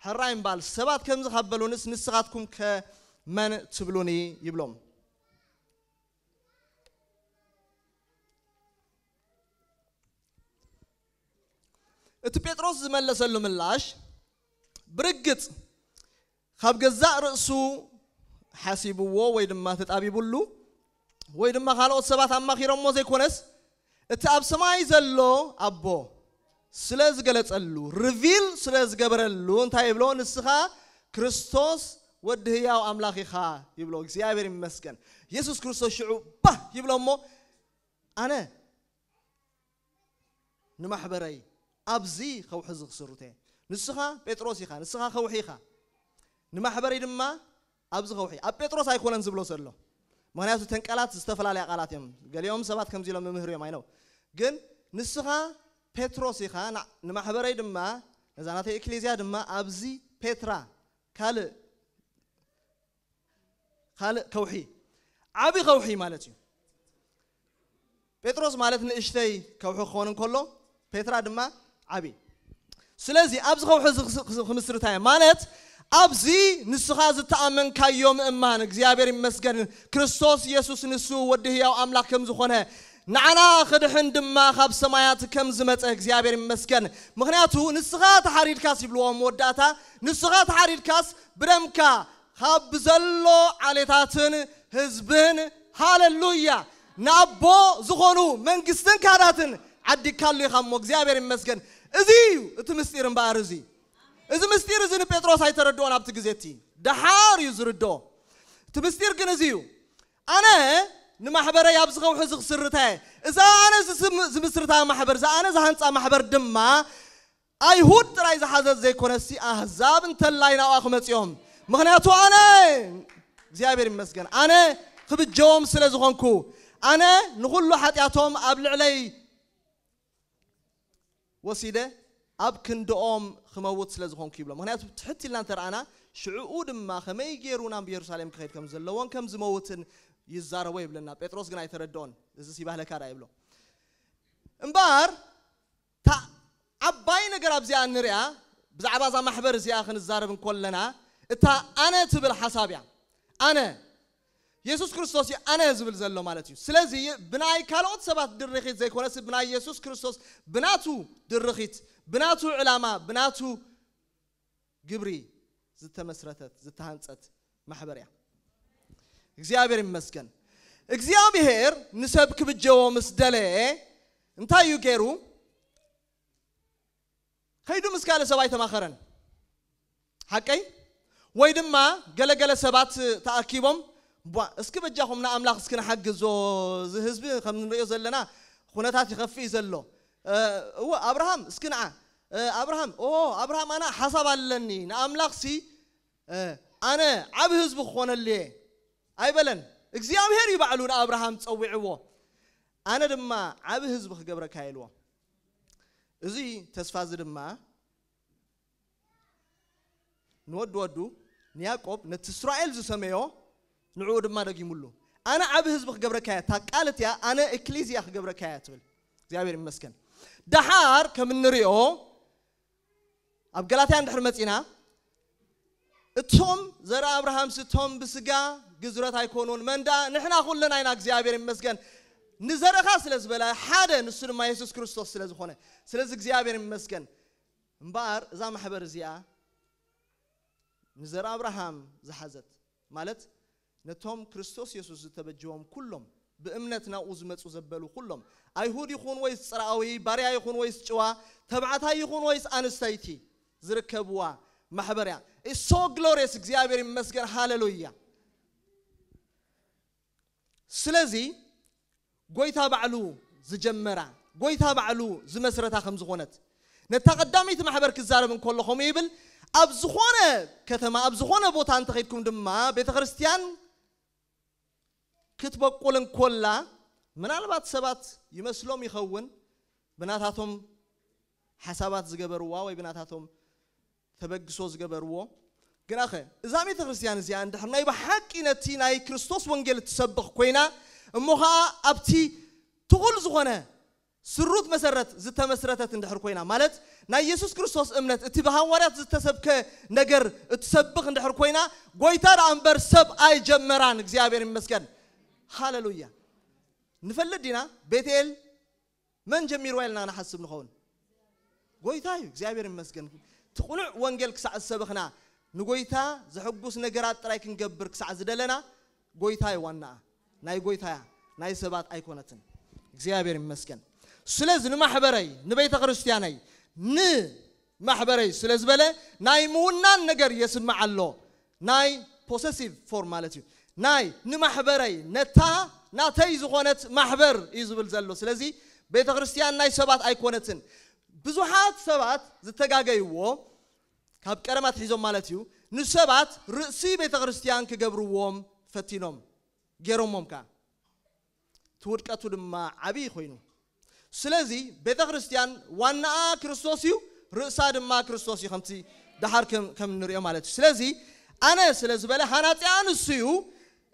ሕራ ይምበል ሰባት ከምዚ ካበሉንስ ንስኻትኩም ከመን ትብሉኒ ይብሎም እቲ ጴጥሮስ ዝመለሰሉ ምላሽ ብርግፅ ካብ ገዛእ ርእሱ ሓሲብዎ ወይ ድማ ተጣቢቡሉ ወይ ድማ ካልኦት ሰባት ኣማኺሮሞ ዘይኮነስ እቲ ኣብ ሰማይ ዘሎ ኣቦ ስለ ዝገለፀሉ ሪቪል ስለ ዝገበረሉ እንታይ ይብሎ ንስኻ ክርስቶስ ወዲ ህያው ኣምላኽ ኢኻ ይብሎ እግዚኣብሔር ይመስገን ኢየሱስ ክርስቶስ ሽዑ ባህ ይብሎ እሞ ኣነ ንማሕበረይ ኣብዚ ከውሒ ዝክስሩ ተ ንስኻ ጴጥሮስ ኢኻ ንስኻ ከውሒ ኢኻ ንማሕበሪ ድማ ኣብዚ ከውሒ ኣብ ጴጥሮስ ኣይኮነን ዝብሎ ዘሎ ምክንያቱ ተን ቃላት ዝተፈላለያ ቃላት እዮም ገሊኦም ሰባት ከምዚ ኢሎም መምህር እዮም ኣይነው ግን ንስኻ ጴጥሮስ ኢኻ ንማሕበረይ ድማ ነዛ ናተይ ኤክሌዝያ ድማ ኣብዚ ፔትራ ካልእ ካልእ ከውሒ ዓብይ ከውሒ ማለት እዩ ጴጥሮስ ማለት ንእሽተይ ከውሒ ክኸውን ከሎ ፔትራ ድማ ዓብይ ስለዚ ኣብዚ ከውሑ ክምስርታ እየ ማለት ኣብዚ ንስኻ ዝተኣመንካዮ ምእማን እግዚኣብሔር ይመስገን ክርስቶስ ኢየሱስ ንሱ ወዲ ህያው ኣምላክ ከም ዝኾነ ንዓና ክድሕን ድማ ካብ ሰማያት ከም ዝመፀ እግዚኣብሔር ይመስገን ምክንያቱ ንስኻ ተሓሪድካስ ይብልዎ መወዳእታ ንስኻ ተሓሪድካስ ብደምካ ካብ ብዘሎ ዓሌታትን ህዝብን ሃለሉያ ንኣቦ ዝኾኑ መንግስትን ካህናትን ዓዲካሉ ኢኻ እሞ እግዚኣብሔር ይመስገን ازيو اتو مستير مبار ازي از مستير ازين بيتروس هاي تردوان ابت قزيتي دحار يزر الدو اتو مستير كن ازيو انا نمحبر يابزغو حزغ سرته اذا انا زمسرتا محبر اذا انا زهانسا محبر دما اي هود ترايز حزاز زي كونسي اهزاب انتلاينا واخمت يوم مغنياتو انا زيابير مسجن انا خبت جوم سلازغنكو انا نقول له حتى وسيدة أب كن دوم خموت سلز هون كيبلا مهنا تحتي لنا ترانا شعود ما خمي جيرونا بيرسالم كخير كم زلوان كم زموتن يزار ويبلنا بيتروس جنا يتردون إذا سيبه لك هذا يبلو إمبار تا أباين قرب زي أن ريا بزعبازا محبر زي آخر الزار من كلنا إتا أنا تبل حسابيا أنا يسوس كريستوس أنا زبل زلوا مالتيو. سلازي بناء كالوت سبعة درخيت زي كولاس بناء يسوس كريستوس بناتو درخيت بناتو علامة بناتو جبري زت مسرتت زت هانست محبريا. እግዚአብሔር ይመስገን እግዚአብሔር ንሰብክ ብጀዎ ምስ ደለየ እንታይ እዩ ገይሩ ከይዱ ምስ ካለ ሰብ ኣይተማኸረን ሓቀይ ወይ ድማ ገለገለ ሰባት ተኣኪቦም እስኪ በጃኹም ንኣምላኽ እስኪ ንሓግዞ ዝህዝቢ ከም ንሪኦ ዘለና ኩነታት ይኸፊ እዩ ዘሎ እወ ኣብርሃም እስኪ ንዓ ኣብርሃም ኦ ኣብርሃም ኣነ ሓሳብ ኣለኒ ንኣምላኽ ሲ ኣነ ዓብ ህዝቢ ክኾነልየ ኣይበለን እግዚኣብሔር እዩ ባዕሉ ንኣብርሃም ፀዊዕዎ ኣነ ድማ ዓብ ህዝቢ ክገብረካ ኢልዎ እዚ ተስፋ እዚ ድማ ንወዲ ወዱ ንያቆብ ነቲ እስራኤል ዝሰመዮ ንዑኡ ድማ ደጊሙሉ ኣነ ዓብ ህዝቢ ክገብረካ እያ እታ ቃልት እያ ኣነ ኤክሌዝያ ክገብረካ እያ ትብል እግዚኣብሔር ይመስገን ድሓር ከም እንሪኦ ኣብ ገላትያ እንድሕር መፂና እቶም ዘረ ኣብርሃምስ እቶም ብስጋ ግዝረት ኣይኮኑን መንዳ ንሕና ኩልና ኢና እግዚኣብሔር ይመስገን ንዘረኻ ስለ ዝበለ ሓደ ንሱ ድማ የሱስ ክርስቶስ ስለ ዝኾነ ስለዚ እግዚኣብሔር ይመስገን እምበር እዛ ማሕበር እዚኣ ንዘረ ኣብርሃም ዝሓዘት ማለት ነቶም ክርስቶስ ኢየሱስ ዝተበጅቦም ኩሎም ብእምነት ናብኡ ዝመፁ ዘበሉ ኩሎም ኣይሁድ ይኹን ወይስ ፅራኣዊ ባርያ ይኹን ወይስ ጭዋ ተባዕታይ ይኹን ወይስ ኣንስተይቲ ዝርከብዋ ማሕበር እያ ኢሶ ግሎሪየስ እግዚኣብሔር ይመስገን ሃለሉያ ስለዚ ጎይታ ባዕሉ ዝጀመራ ጎይታ ባዕሉ ዝመስረታ ከም ዝኾነት ነታ ቀዳመይቲ ማሕበር ክዛረብ እንከሎ ከምኡ ይብል ኣብ ዝኾነ ከተማ ኣብ ዝኾነ ቦታ እንተኸይድኩም ድማ ቤተ ክርስቲያን كتب كولن كلا من على بات سبات يمسلم يخون بناتهم حسابات زجبروا واي بناتهم ثبج صوص جبروا جناخه إذا ميت الرسيان زيان دحرنا يبقى حق إن تينا أي كريستوس وانجيل تسبق كوينا مها أبتي تقول زغنا سرود مسرت زت مسرت تندحر كوينا مالت نا يسوس كريستوس أمنت اتبعها ورات زت سبك نجر تسبق تندحر كوينا قويتار أمبر سب أي جمران زيابير مسكن هاللويا نفلد دينا بيتيل من جمير ويلنا نحسب نخون ጎይታ እዩ እግዚኣብሔር ይመስገን ትቁኑዕ ወንጌል ክሳዕ ዝሰበኽና ንጎይታ ዘሕጉስ ነገራት ጥራይ ክንገብር ክሳዕ ዝደለና ጎይታ እዩ ዋናኣ ናይ ጎይታ እያ ናይ ሰባት ኣይኮነትን እግዚኣብሔር ይመስገን ስለዚ ንማሕበረይ ንቤተ ክርስትያነይ ንማሕበረይ ስለ ዝበለ ናይ ምውናን ነገር የስማዕ ኣሎ ናይ ፖሰሲቭ ፎርም ማለት እዩ ናይ ንማሕበረይ ነታ ናተይ ዝኾነት ማሕበር እዩ ዝብል ዘሎ ስለዚ ቤተ ክርስቲያን ናይ ሰባት ኣይኮነትን ብዙሓት ሰባት ዝተጋገይዎ ካብ ቀረማት ሒዞም ማለት እዩ ንሰባት ርእሲ ቤተ ክርስቲያን ክገብርዎም ፈቲኖም ገይሮሞም ከዓ እቲ ውድቀቱ ድማ ዓብዪ ኮይኑ ስለዚ ቤተ ክርስቲያን ዋናኣ ክርስቶስ እዩ ርእሳ ድማ ክርስቶስ እዩ ከምቲ ድሓር ከም ንሪኦ ማለት እዩ ስለዚ ኣነ ስለ ዝበለ ሃናፅያ ኣንስ እዩ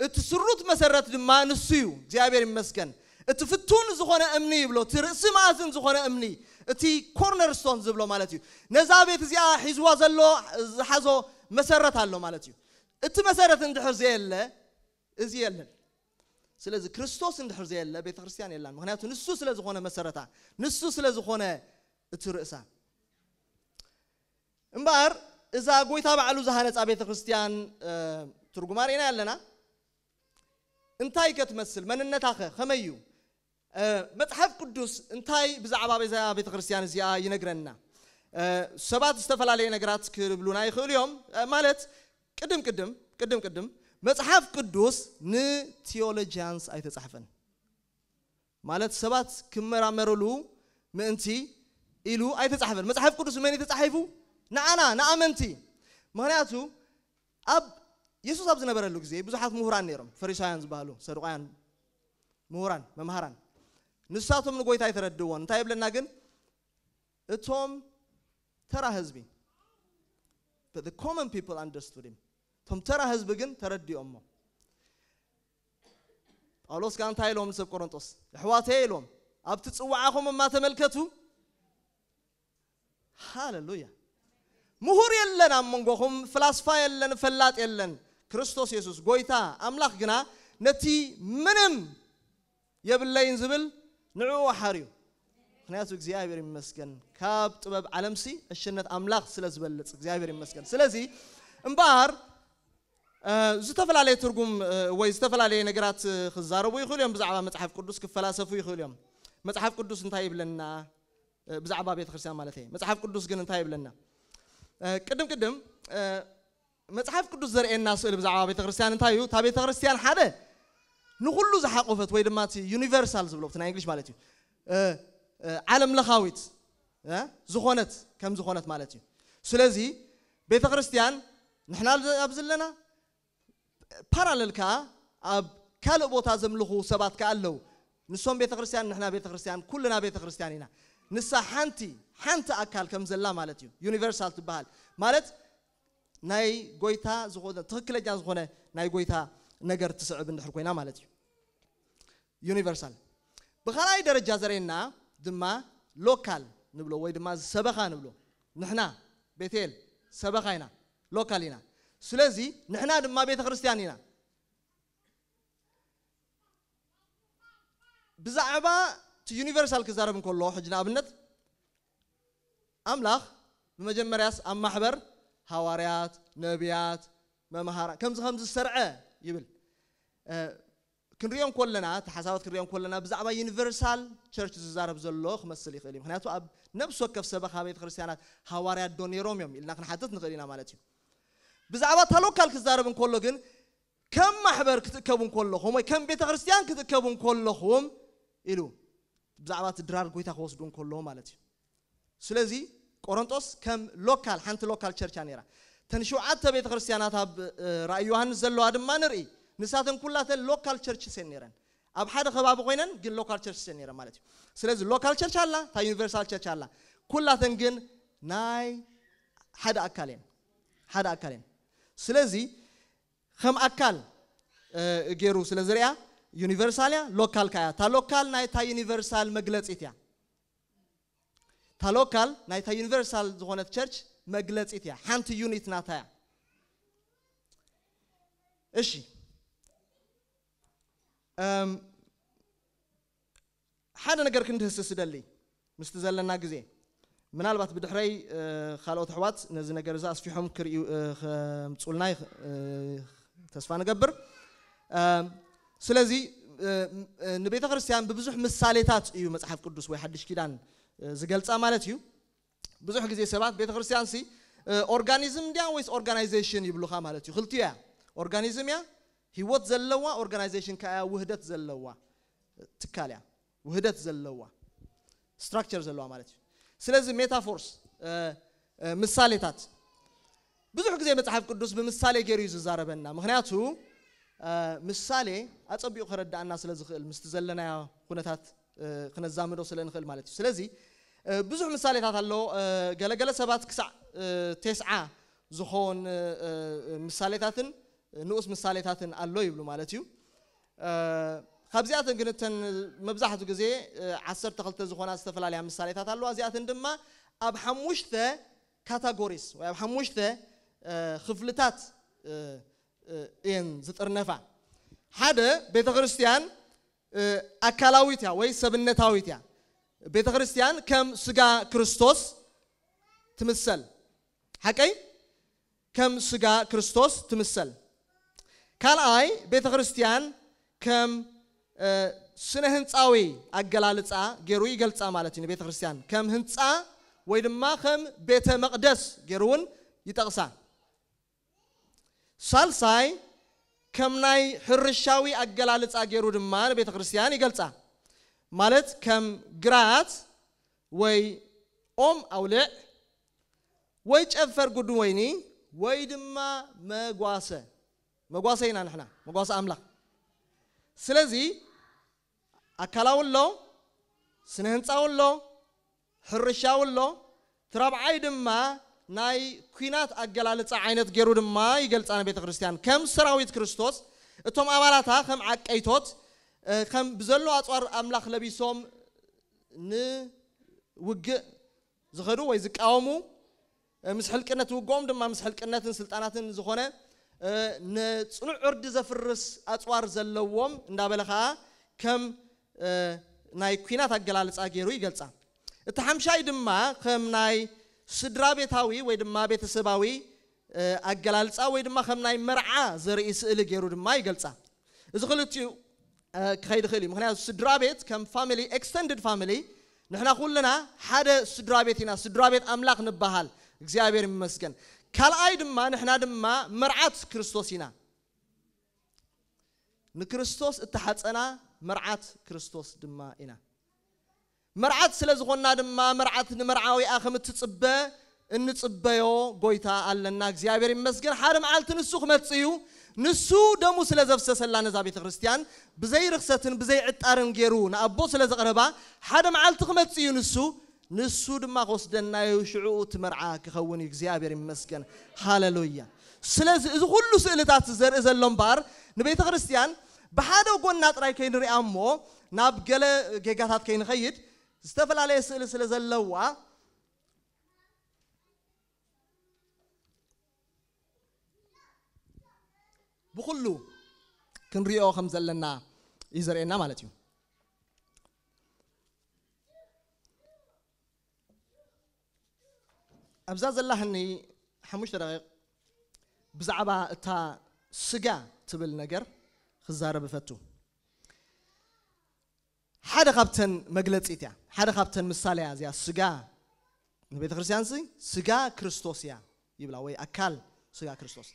እትስሩት መሰረት ድማ ንሱ እዩ እግዚኣብሔር ይመስገን እቲ ፍቱን ዝኾነ እምኒ ይብሎ እቲ ርእሲ መኣዝን ዝኾነ እምኒ እቲ ኮርነርስቶን ዝብሎ ማለት እዩ ነዛ ቤት እዚኣ ሒዝዋ ዘሎ ዝሓዞ መሰረት ኣሎ ማለት እዩ እቲ መሰረት እንድሕር ዘየለ እዚ የለን ስለዚ ክርስቶስ እንድሕር ዘየለ ቤተ ክርስቲያን የላን ምክንያቱ ንሱ ስለ ዝኾነ መሰረታ ንሱ ስለ ዝኾነ እቲ ርእሳ እምበር እዛ ጎይታ ባዕሉ ዝሃነፃ ቤተ ክርስቲያን ትርጉማ ርኢና ኣለና انتاي كتمثل من النتاخه خميو أه متحف قدوس انتاي بزعبا بزا بيت كريستيان زيا ينغرنا أه سبات استفلا لي نغرات كربلونا يخول يوم مالت كدم كدم كدم قدم متحف قدوس ني تيولوجيانس اي تصحفن مالت سبات كمرا مرلو منتي إلو اي تصحفن متحف قدوس من يتصحفو نعنا انتي مالاتو اب ኢየሱስ ኣብ ዝነበረሉ ግዜ ብዙሓት ምሁራን ነይሮም ፈሪሳውያን ዝበሃሉ ሰዱቃያን ምሁራን መምሃራን ንሳቶም ንጎይታ ይተረድዎን እንታይ የብለና ግን እቶም ተራ ህዝቢ the common people understood him እቶም ተራ ህዝቢ ግን ተረዲኦሞ ጳውሎስ ጋር እንታይ ኢሎም ንሰብ ቆሮንጦስ ኣሕዋተየ ኢሎም ኣብቲ ፅዋዓኹም እማ ተመልከቱ ሃሌሉያ ምሁር የለን ኣብ መንጎኹም ፍላስፋ የለን ፈላጥ የለን ክርስቶስ ኢየሱስ ጎይታ ኣምላኽ ግና ነቲ ምንም የብለይን ዝብል ንዕኡ ሓርዩ ምክንያቱ እግዚኣብሔር ይመስገን ካብ ጥበብ ዓለምሲ እሽነት ኣምላኽ ስለ ዝበልፅ እግዚኣብሔር ይመስገን ስለዚ እምበር ዝተፈላለየ ትርጉም ወይ ዝተፈላለየ ነገራት ክዛረቡ ይኽእሉ እዮም ብዛዕባ መፅሓፍ ቅዱስ ክፈላሰፉ ይኽእሉ እዮም መፅሓፍ ቅዱስ እንታይ ይብለና ብዛዕባ ቤተ ክርስቲያን ማለት እዩ መፅሓፍ ቅዱስ ግን እንታይ ይብለና ቅድም ቅድም مصحف قدوس زرئنا سؤال بزعاب بيت كريستيان انتايو تا بيت كريستيان حدا نخلو زحقفت وي دما تي يونيفرسال زبلو في الانجليش مالتي عالم لخاويت زخونت كم زخونت مالتي سلازي بيت كريستيان نحنا ابزلنا باراليل كا اب كالو بوتا زملخو سبات كالو نسوم بيت كريستيان نحنا بيت كريستيان كلنا بيت كريستيانينا نسا حانتي حانتا اكال كم زلا مالتي يونيفرسال تبال مالتي ናይ ጎይታ ዝኾነ ትክክለኛ ዝኾነ ናይ ጎይታ ነገር ትስዕብ እንድሕር ኮይና ማለት እዩ ዩኒቨርሳል ብካልኣይ ደረጃ ዘርእየና ድማ ሎካል ንብሎ ወይ ድማ ሰበኻ ንብሎ ንሕና ቤቴል ሰበኻ ኢና ሎካል ኢና ስለዚ ንሕና ድማ ቤተ ክርስቲያን ኢና ብዛዕባ እቲ ዩኒቨርሳል ክዛረብ እንከሎ ሕጂ ንኣብነት ኣምላኽ ብመጀመርያስ ኣብ ማሕበር ሐዋርያት ነቢያት መምሃራን ከምዚ ከምዚ ዝሰርዐ ይብል ክንሪኦም ኮለና ተሓሳባት ክንሪኦም ኮለና ብዛዕባ ዩኒቨርሳል ቸርች ዝዛረብ ዘሎ ክመስል ይኽእል እዩ ምክንያቱ ኣብ ነብሲ ወከፍ ሰበካ ቤተ ክርስትያናት ሃዋርያት ዶ ነይሮም እዮም ኢልና ክንሓትት ንኽእል ኢና ማለት እዩ ብዛዕባ እታ ሎካል ክዛረብ እንከሎ ግን ከም ማሕበር ክትእከቡ እንከለኹም ወይ ከም ቤተ ክርስትያን ክትእከቡ እንከለኹም ኢሉ ብዛዕባ እቲ ድራር ጎይታ ክወስዱ እንከለዎ ማለት እዩ ስለዚ ቆሮንጦስ ከም ሎካል ሓንቲ ሎካል ቸርቻ ነይራ ተን ሸውዓተ ቤተ ክርስትያናት ኣብ ራእይ ዮሃንስ ዘለዋ ድማ ንርኢ ንሳተን ኩላተን ሎካል ቸርች ሰን ነይረን ኣብ ሓደ ከባቢ ኮይነን ግን ሎካል ቸርች ሰን ነይረን ማለት እዩ ስለዚ ሎካል ቸርች ኣላ እታ ዩኒቨርሳል ቸርች ኣላ ኩላተን ግን ናይ ሓደ ኣካል እየን ሓደ ኣካል እየን ስለዚ ከም ኣካል ገይሩ ስለ ዝርያ ዩኒቨርሳል እያ ሎካል ካ እያ እታ ሎካል ናይ እታ ዩኒቨርሳል መግለፂት እያ تا ሎካል ናይታ ዩኒቨርሳል ዝኾነት ቸርች መግለፂት እያ ሓንቲ ዩኒት ናታ እያ እሺ ሓደ ነገር ክንድህስስ ደሊ ምስቲ ዘለና ግዜ ምናልባት ብድሕረይ ካልኦት ኣሕዋት ነዚ ነገር እዚ ኣስፊሖም ክርእዩ ከምፅልና ተስፋ ንገብር ስለዚ ንቤተ ክርስቲያን ብብዙሕ ምሳሌታት እዩ መፅሓፍ ቅዱስ ወይ ሓድሽ ኪዳን ዝገልፃ ማለት እዩ ብዙሕ ግዜ ሰባት ቤተ ክርስቲያን ሲ ኦርጋኒዝም ድያ ወይስ ኦርጋናይዜሽን ይብሉካ ማለት እዩ ክልቲኡ እያ ኦርጋኒዝም እያ ሂወት ዘለዋ ኦርጋናይዜሽን ከዓ ውህደት ዘለዋ ትካል እያ ውህደት ዘለዋ ስትራክቸር ዘለዋ ማለት እዩ ስለዚ ሜታፎርስ ምሳሌታት ብዙሕ ግዜ መፅሓፍ ቅዱስ ብምሳሌ ገይሩ እዩ ዝዛረበና ምክንያቱ ምሳሌ ኣፀቢቑ ከረዳእና ስለ ዝኽእል ምስቲ ዘለናያ ኩነታት ክነዛምዶ ስለ ንኽእል ማለት እዩ ስለዚ ብዙሕ ምሳሌታት ኣለዎ ገለገለ ሰባት ክሳዕ ቴስዓ ዝኸውን ምሳሌታትን ንኡስ ምሳሌታትን ኣሎ ይብሉ ማለት እዩ ካብዚኣተን ግን እተን መብዛሕትኡ ግዜ ዓሰርተ ክልተ ዝኾና ዝተፈላለያ ምሳሌታት ኣለዋ እዚኣተን ድማ ኣብ ሓሙሽተ ካታጎሪስ ወይ ኣብ ሓሙሽተ ክፍልታት እየን ዝጥርነፋ ሓደ ቤተ ክርስቲያን ኣካላዊት እያ ወይ ሰብነታዊት እያ ቤተ ክርስቲያን ከም ስጋ ክርስቶስ ትምሰል ሓቀይ ከም ስጋ ክርስቶስ ትምሰል ካልኣይ ቤተ ክርስቲያን ከም ስነ ህንፃዊ ኣገላልፃ ገይሩ ይገልፃ ማለት እዩ ቤተ ክርስቲያን ከም ህንፃ ወይ ድማ ከም ቤተ መቅደስ ገይሩ እውን ይጠቕሳ ሳልሳይ ከም ናይ ሕርሻዊ ኣገላልፃ ገይሩ ድማ ንቤተ ክርስቲያን ይገልፃ ማለት ከም ግራት ወይ ኦም ኣውልዕ ወይ ጨፈር ጉድን ወይኒ ወይ ድማ መጓሰ መጓሰ ኢና ንሕና መጓሰ ኣምላኽ ስለዚ ኣካላዊ ኣሎ ስነ ህንፃ ኣሎ ሕርሻ ኣሎ እቲ ረብዓይ ድማ ናይ ኩናት ኣገላልፃ ዓይነት ገይሩ ድማ ይገልፃነ ቤተ ክርስቲያን ከም ሰራዊት ክርስቶስ እቶም ኣባላታ ከም ዓቀይቶት ከም ብዘሎ ኣፅዋር ኣምላኽ ለቢሶም ንውግእ ዝኸዱ ወይ ዝቃወሙ ምስ ሕልቅነት ውግኦም ድማ ምስ ሕልቅነትን ስልጣናትን ዝኾነ ንፅኑዕ ዕርዲ ዘፍርስ ኣፅዋር ዘለዎም እንዳበለ ከዓ ከም ናይ ኩናት ኣገላልፃ ገይሩ ይገልፃ እቲ ሓምሻይ ድማ ከም ናይ ስድራ ቤታዊ ወይ ድማ ቤተሰባዊ ኣገላልፃ ወይ ድማ ከም ናይ መርዓ ዘርኢ ስእሊ ገይሩ ድማ ይገልፃ እዚ ክልትኡ ክኸይድ ይኽእል እዩ ምክንያቱ ስድራ ቤት ከም ፋሚሊ ኤክስተንድድ ፋሚሊ ንሕና ኩልና ሓደ ስድራ ቤት ኢና ስድራ ቤት ኣምላኽ ንበሃል እግዚኣብሔር ይመስገን ካልኣይ ድማ ንሕና ድማ መርዓት ክርስቶስ ኢና ንክርስቶስ እተሓፀና መርዓት ክርስቶስ ድማ ኢና مرعات سلزغونا دما مرعات نمرعاوي اخم تصبى ان تصبيو غويتا علنا اغزابير يمسغر حرم عالت نسوخ متصيو نسو دمو سلزفسسلانا زابي تخريستيان بزي رخصتن بزي عطارن غيرو نابو سلزقربا حرم عالت خمتصيو نسو نسو دما قصدنا يشعو تمرعا كخون اغزابير يمسكن هاليلويا سلاز از كله سئلتات زر از اللومبار نبيت خريستيان بحادو غونات راي كاين ري امو ناب جله جيغاتات خيد ዝተፈላለየ ስእሊ ስለ ዘለዋ ብኩሉ ክንሪኦ ከም ዘለና እዩ ዘርእየና ማለት እዩ ኣብዛ ዘላህኒ ሓሙሽተ ደቂቕ ብዛዕባ እታ ስጋ ትብል ነገር ክዛረብ ፈቱ ሓደ ካብተን መግለፂት እያ ሓደ ካብተን ምሳሌ እያ እዚኣ ስጋ ንቤተ ክርስቲያን ሲ ስጋ ክርስቶስ እያ ይብላ ወይ ኣካል ስጋ ክርስቶስ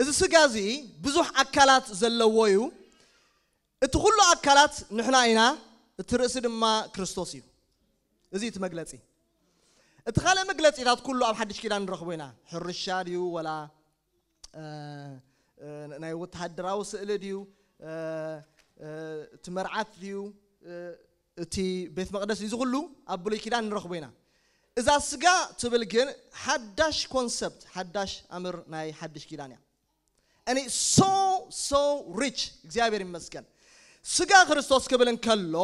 እዚ ስጋ እዚ ብዙሕ ኣካላት ዘለዎ እዩ እቲ ኩሉ ኣካላት ንሕና ኢና እቲ ርእሲ ድማ ክርስቶስ እዩ እዚ እቲ መግለፂ እቲ ካልእ መግለፂታት ኩሉ ኣብ ሓድሽ ኪዳን ንረኽቦ ኢና ሕርሻ ድዩ ወላ ናይ ወተሃደራዊ ስእሊ ድዩ እቲ መርዓት ድዩ እቲ ቤት መቕደስ እዩ ዝኩሉ ኣብ ብሉይ ኪዳን ንረኽቦ ኢና እዛ ስጋ ትብል ግን ሓዳሽ ኮንሰፕት ሓዳሽ ኣምር ናይ ሓድሽ ኪዳን እያ እኒ ሶ ሶ ሪች እግዚኣብሔር ይመስገን ስጋ ክርስቶስ ክብል እንከሎ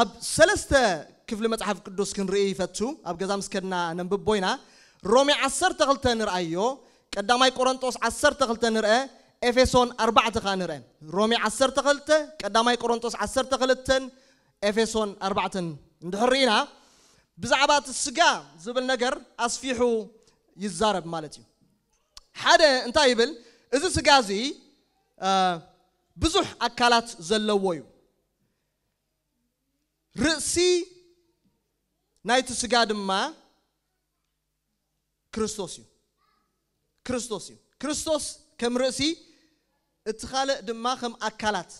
ኣብ ሰለስተ ክፍሊ መፅሓፍ ቅዱስ ክንርኢ ይፈቱ ኣብ ገዛ ምስከድና ነንብብ ቦይና ሮሜ 12 ንርአዮ ቀዳማይ ቆሮንጦስ 12 ንርአ ኤፌሶን 4 ኸዓ ንርአን ሮሜ 12 ቀዳማይ ቆሮንቶስ 12 ኤፌሶን 4 እንድሕር ርኢና ብዛዕባ እቲ ስጋ ዝብል ነገር ኣስፊሑ ይዛረብ ማለት እዩ ሓደ እንታይ ይብል እዚ ስጋ እዚ ብዙሕ ኣካላት ዘለዎ እዩ ርእሲ ናይቲ ስጋ ድማ ክርስቶስ እዩ ክርስቶስ እዩ ክርስቶስ ከም ርእሲ እቲ ካልእ ድማ ከም ኣካላት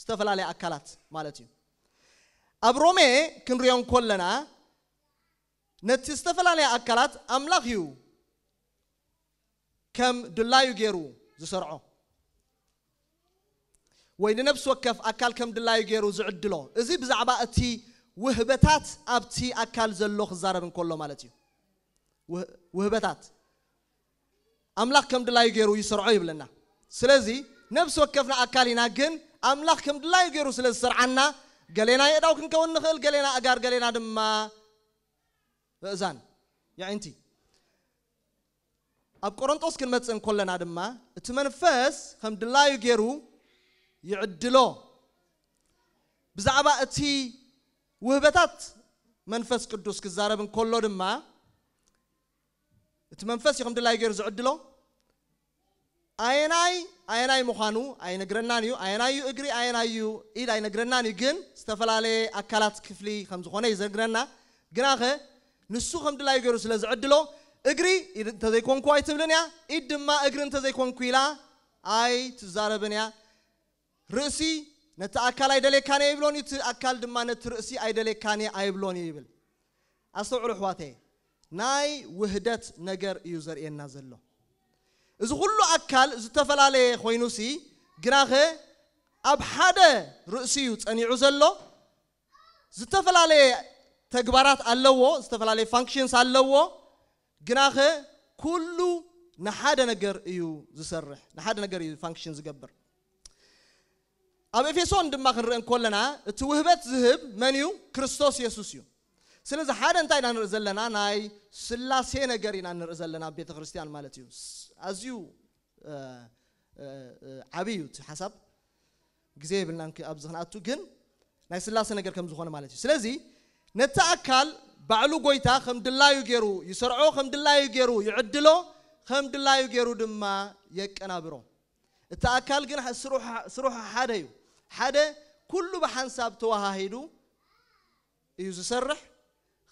ዝተፈላለየ ኣካላት ማለት እዩ ኣብ ሮሜ ክንሪኦም ከለና ነቲ ዝተፈላለየ ኣካላት ኣምላኽ እዩ ከም ድላዩ ገይሩ ዝሰርዖ ወይ ንነብሲ ወከፍ ኣካል ከም ድላዩ ገይሩ ዝዕድሎ እዚ ብዛዕባ እቲ ውህበታት ኣብቲ ኣካል ዘሎ ክዛረብ እንከሎ ማለት እዩ ውህበታት ኣምላኽ ከም ድላዩ ገይሩ ይሰርዖ ይብለና ስለዚ نفس وكفنا أكلنا جن أملاك كم دلائي غيرو سلس سرعنا قلينا يدعو كن كون نخل قلينا أقار قلينا دم فأزان يا أنتي أب قرنطوس كن متسن كلنا دم اتمن فاس كم دلائي غيرو يعدلو بزعبا اتي وهبتات منفس قدوس كزارة من كلو دم اتمن فاس يخم دلائي غيرو زعدلو አየናይ አየናይ ምዃኑ ኣይነግረናን እዩ ኣየናዩ እግሪ ኣየናዩ ኢድ ኣይነግረናን እዩ ግን ዝተፈላለየ ኣካላት ክፍሊ ከም ዝኾነ እዩ ግና ኸ ንሱ ከም ድላዩ ገይሩ ስለ ዝዕድሎ እግሪ እንተዘይኮንኩ ኣይትብልን እያ ኢድ ድማ እግሪ እንተዘይኮንኩ ኢላ ኣይ ትዛረብን እያ ርእሲ ነቲ ኣካል ኣይደልየካን እየ ይብሎን እዩ እቲ ኣካል ድማ ነቲ ርእሲ ኣይደልየካን እየ ኣይብሎን እዩ ይብል ኣስተውዕሉ ኣሕዋተየ ናይ ውህደት ነገር እዩ ዘርእየና ዘሎ እዚ ኩሉ ኣካል ዝተፈላለየ ኮይኑ ሲ ግናኸ ኣብ ሓደ ርእሲ እዩ ፀኒዑ ዘሎ ዝተፈላለየ ተግባራት ኣለዎ ዝተፈላለየ ፋንክሽንስ ኣለዎ ግናኸ ኩሉ ንሓደ ነገር እዩ ዝሰርሕ ንሓደ ነገር እዩ ፋንክሽን ዝገብር ኣብ ኤፌሶን ድማ ክንርኢ ከለና እቲ ውህበት ዝህብ መን እዩ ክርስቶስ የሱስ እዩ ስለዚ ሓደ እንታይ ኢና ንርኢ ዘለና ናይ ስላሴ ነገር ኢና ንርኢ ዘለና ቤተ ክርስቲያን ማለት እዩ ኣዝዩ ዓብይ እዩ እቲ ሓሳብ ግዜ የብልናን ኣብዚ ክንኣቱ ግን ናይ ስላሴ ነገር ከም ዝኾነ ማለት እዩ ስለዚ ነቲ ኣካል ባዕሉ ጎይታ ከም ድላዩ ገይሩ ይሰርዖ ከም ድላዩ ገይሩ ይዕድሎ ከም ድላዩ ገይሩ ድማ የቀናብሮ እቲ ኣካል ግን ስሩሑ ሓደ እዩ ሓደ ኩሉ ብሓንሳብ ተዋሃሂዱ እዩ ዝሰርሕ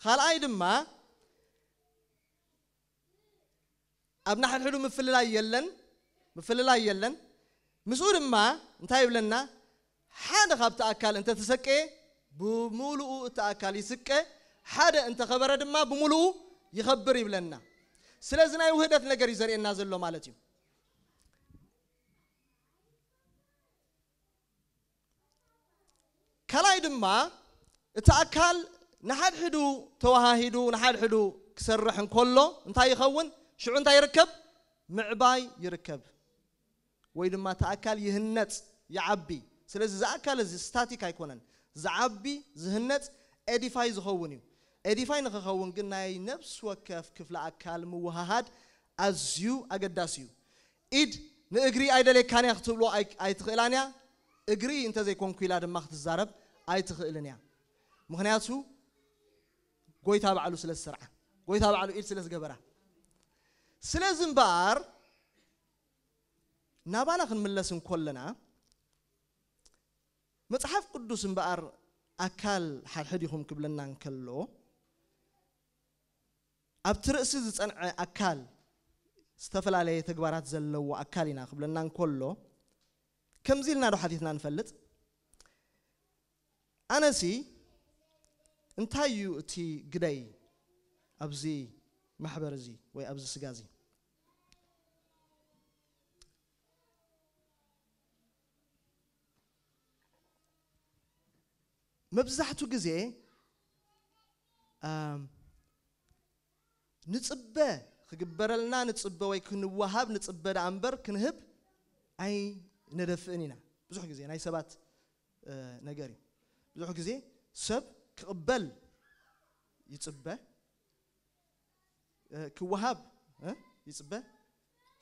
خال ايدم ما ابن حل حلو مفلل اي يلن مفلل اي يلن مسؤول ما انت هاي بلنا حاد خاب تأكل انت تسكي بمولو تأكل يسكي حاد انت خبر ما بمولو يخبري بلنا سلازنا يوهدت نقري زري النازل لو مالتي كلا ايدم ما تأكل نحد حدو توهاهدو نحد حدو كسرح كله انت يخون شو انت يركب معباي يركب وإذا ما تأكل يهنت يعبي سلز زأكل زي ستاتيك هيكونن زعبي زهنت ادفاي زخونيو ادفاي نخخون قلنا نفس وكف كف لا أكل أزيو أقداسيو إد نأجري أيدا كان يكتب أي أي أجري أنت زي كون كيلاد الزرب أي مخنياتو ጎይታ ባዕሉ ስለ ዝሰርዐ ጎይታ ባዕሉ ኢድ ስለ ዝገበራ ስለዚ እምበር ናባና ክንምለስ እንከለና መፅሓፍ ቅዱስ እምበኣር ኣካል ሓድሕድ ይኹም ክብለና እንከሎ ኣብቲ ርእሲ ዝፀንዐ ኣካል ዝተፈላለየ ተግባራት ዘለዎ ኣካል ኢና ክብለና እንከሎ ከምዚ ኢልና ዶ ሓቲትና ንፈልጥ ኣነሲ እንታይ እዩ እቲ ግደይ ኣብዚ ማሕበር እዚ ወይ ኣብዚ ስጋ እዚ መብዛሕትኡ ግዜ ንፅበ ክግበረልና ንፅበ ወይ ክንዋሃብ ንፅበ ዳ እምበር ክንህብ ኣይ ነደፍእን ኢና ብዙሕ ግዜ ናይ ሰባት ነገር እዩ ብዙሕ ግዜ ሰብ ክቕበል ይፅበ ክወሃብ ይፅበ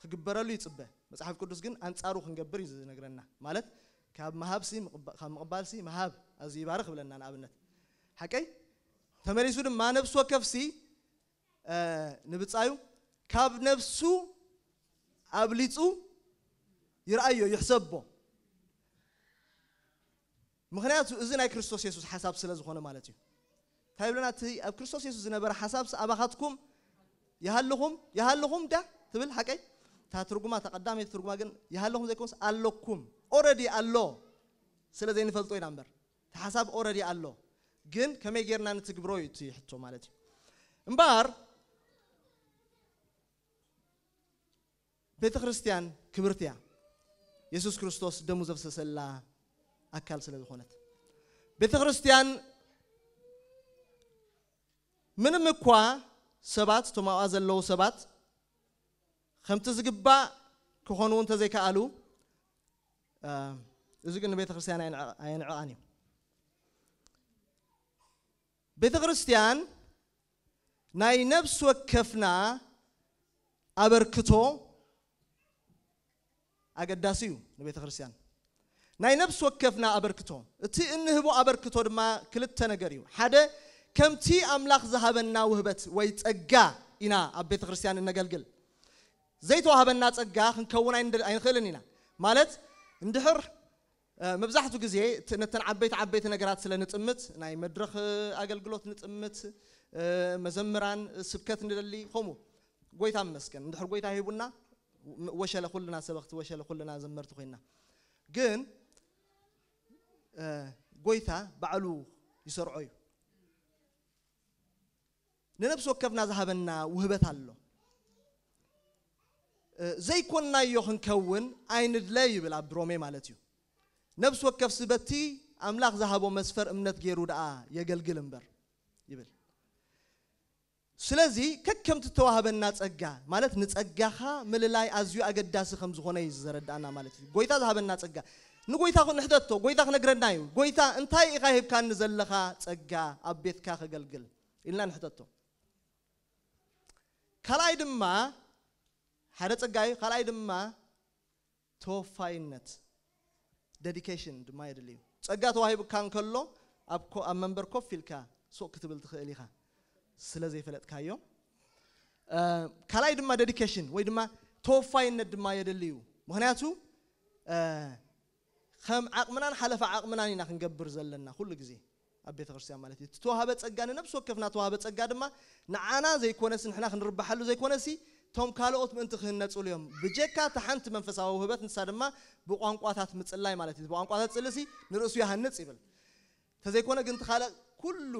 ክግበረሉ ይፅበ መፅሓፍ ቅዱስ ግን ኣንፃሩ ክንገብር እዩ ዝነግረና ማለት ካብ መሃብሲ ካብ ምቕባልሲ መሃብ ኣዝዩ ይባርኽ ብለና ንኣብነት ሓቀይ ተመሊሱ ድማ ነብሲ ወከፍሲ ንብፃዩ ካብ ነብሱ ኣብሊፁ ይርአዮ ይሕሰብቦ ምክንያቱ እዚ ናይ ክርስቶስ የሱስ ሓሳብ ስለ ዝኾነ ማለት እዩ እንታይ ብለና እቲ ኣብ ክርስቶስ የሱስ ዝነበረ ሓሳብ ኣባኻትኩም ይሃልኹም ይሃልኹም ዳ ትብል ሓቀይ እታ ትርጉማ ተቐዳመይቲ ትርጉማ ግን ይሃልኹም ዘይኮንስ ኣለኩም ኦረዲ ኣሎ ስለ ዘይንፈልጦ ኢና እምበር እቲ ሓሳብ ኦረዲ ኣሎ ግን ከመይ ጌርና ንትግብሮ እዩ እቲ ሕቶ ማለት እዩ እምበር ቤተ ክርስቲያን ክብርት እያ የሱስ ክርስቶስ ደሙ ዘፍሰሰላ ኣካል ስለ ዝኾነት ቤተ ክርስቲያን ምንም እኳ ሰባት እቶም ኣብኣ ዘለዉ ሰባት ከምቲ ዝግባእ ክኾኑ እንተዘይከኣሉ እዚ ግን ንቤተ ክርስቲያን ኣየንዕቓን እዩ ቤተ ክርስቲያን ናይ ነብሲ ወከፍና ኣበርክቶ ኣገዳሲ እዩ ንቤተ ክርስቲያን ናይ ነብሲ ወከፍና ኣበርክቶ እቲ እንህቦ ኣበርክቶ ድማ ክልተ ነገር እዩ ሓደ ከምቲ ኣምላኽ ዝሃበና ውህበት ወይ ፀጋ ኢና ኣብ ቤተ ክርስቲያን እነገልግል ዘይተዋህበና ፀጋ ክንከውን ኣይንኽእልን ኢና ማለት እንድሕር መብዛሕትኡ ግዜ ነተን ዓበይቲ ዓበይቲ ነገራት ስለ ንጥምት ናይ መድረኽ ኣገልግሎት ንጥምት መዘምራን ስብከት ንደሊ ከምኡ ጎይታ መስገን እንድሕር ጎይታ ሂቡና ወሸለ ኩልና ሰበክቲ ወሸለ ኩልና ዘመርቲ ኮይና ግን ጎይታ ባዕሉ ይሰርዖ እዩ ንነብሲ ወከፍና ዝሃበና ውህበት ኣሎ ዘይኮንናዮ ክንከውን ኣይንድለ ይብል ኣብ ሮሜ ማለት እዩ ነብሲ ወከፍ ስበቲ ኣምላኽ ዝሃቦ መስፈር እምነት ገይሩ ደኣ የገልግል እምበር ይብል ስለዚ ከከምቲ ተዋህበና ፀጋ ማለት ንፀጋኻ ምልላይ ኣዝዩ ኣገዳሲ ከም ዝኾነ እዩ ዘረዳእና ማለት እዩ ጎይታ ዝሃበና ፀጋ ንጎይታ ንሕደቶ ጎይታ ክነግረና እዩ ጎይታ እንታይ ኢኻ ሂብካኒ ዘለኻ ፀጋ ኣብ ቤትካ ከገልግል ኢልና ንሕተቶ ካልኣይ ድማ ሓደ ፀጋ እዩ ካልኣይ ድማ ተወፋይነት ዴዲኬሽን ድማ የድል እዩ ፀጋ ተዋሂብካ እንከሎ ኣብ መንበር ኮፍ ኢልካ ሱቅ ክትብል ትኽእል ኢኻ ስለ ዘይፈለጥካዮ ካልኣይ ድማ ዴዲኬሽን ወይ ድማ ተወፋይነት ድማ የድል እዩ ምክንያቱ ከም ዓቕምናን ሓለፈ ዓቕምናን ኢና ክንገብር ዘለና ኩሉ ግዜ ኣብ ቤተ ክርስትያን ማለት እዩ እተዋሃበ ፀጋ ንነብሲ ወከፍና ተዋሃበ ፀጋ ድማ ንዓና ዘይኮነስ ንሕና ክንርባሓሉ ዘይኮነሲ እቶም ካልኦት ምእንቲ ክህነፅሉ እዮም ብጀካ እቲ ሓንቲ መንፈሳዊ ውህበት ንሳ ድማ ብቋንቋታት ምፅላይ ማለት እዩ ብቋንቋታት ፅሊ ሲ ንርእሱ ይሃንፅ ይብል ተዘይኮነ ግን ትካልእ ኩሉ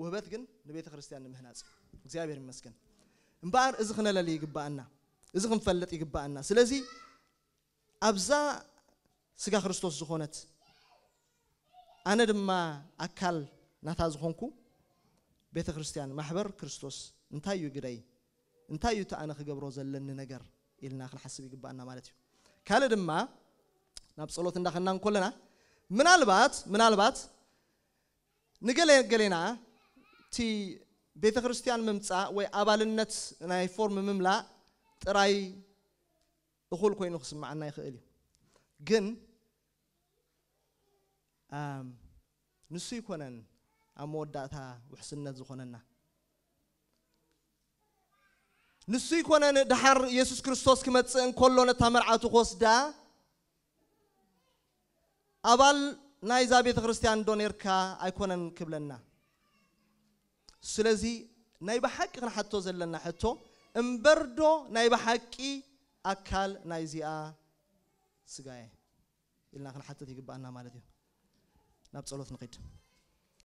ውህበት ግን ንቤተ ክርስትያን ንምህናፅ እግዚኣብሔር ይመስገን እምበኣር እዚ ክነለሊ ይግባአና እዚ ክንፈልጥ ይግባአና ስለዚ ኣብዛ ስጋ ክርስቶስ ዝኾነት ኣነ ድማ ኣካል ናታ ዝኾንኩ ቤተ ክርስቲያን ማሕበር ክርስቶስ እንታይ እዩ ግደይ እንታይ እዩ እቲ ኣነ ክገብሮ ዘለኒ ነገር ኢልና ክንሓስብ ይግባአና ማለት እዩ ካልእ ድማ ናብ ፀሎት እንዳኸና እንከለና ምናልባት ምናልባት ንገለ ገሌና እቲ ቤተ ክርስቲያን ምምፃእ ወይ ኣባልነት ናይ ፎርም ምምላእ ጥራይ እኹል ኮይኑ ክስማዓና ይኽእል እዩ ግን ንሱ ይኮነን ኣብ መወዳእታ ውሕስነት ዝኾነና ንሱ ይኮነን ድሓር ኢየሱስ ክርስቶስ ክመፅእ እንከሎ ነታ መርዓቱ ክወስዳ ኣባል ናይዛ ቤተ ክርስቲያን ዶ ነርካ ኣይኮነን ክብለና ስለዚ ናይ ብሓቂ ክንሓቶ ዘለና ሕቶ እምበር ዶ ናይ ብሓቂ ኣካል ናይዚኣ ስጋየ ኢልና ክንሓትት ይግባአና ማለት እዩ Napzolof Ritt.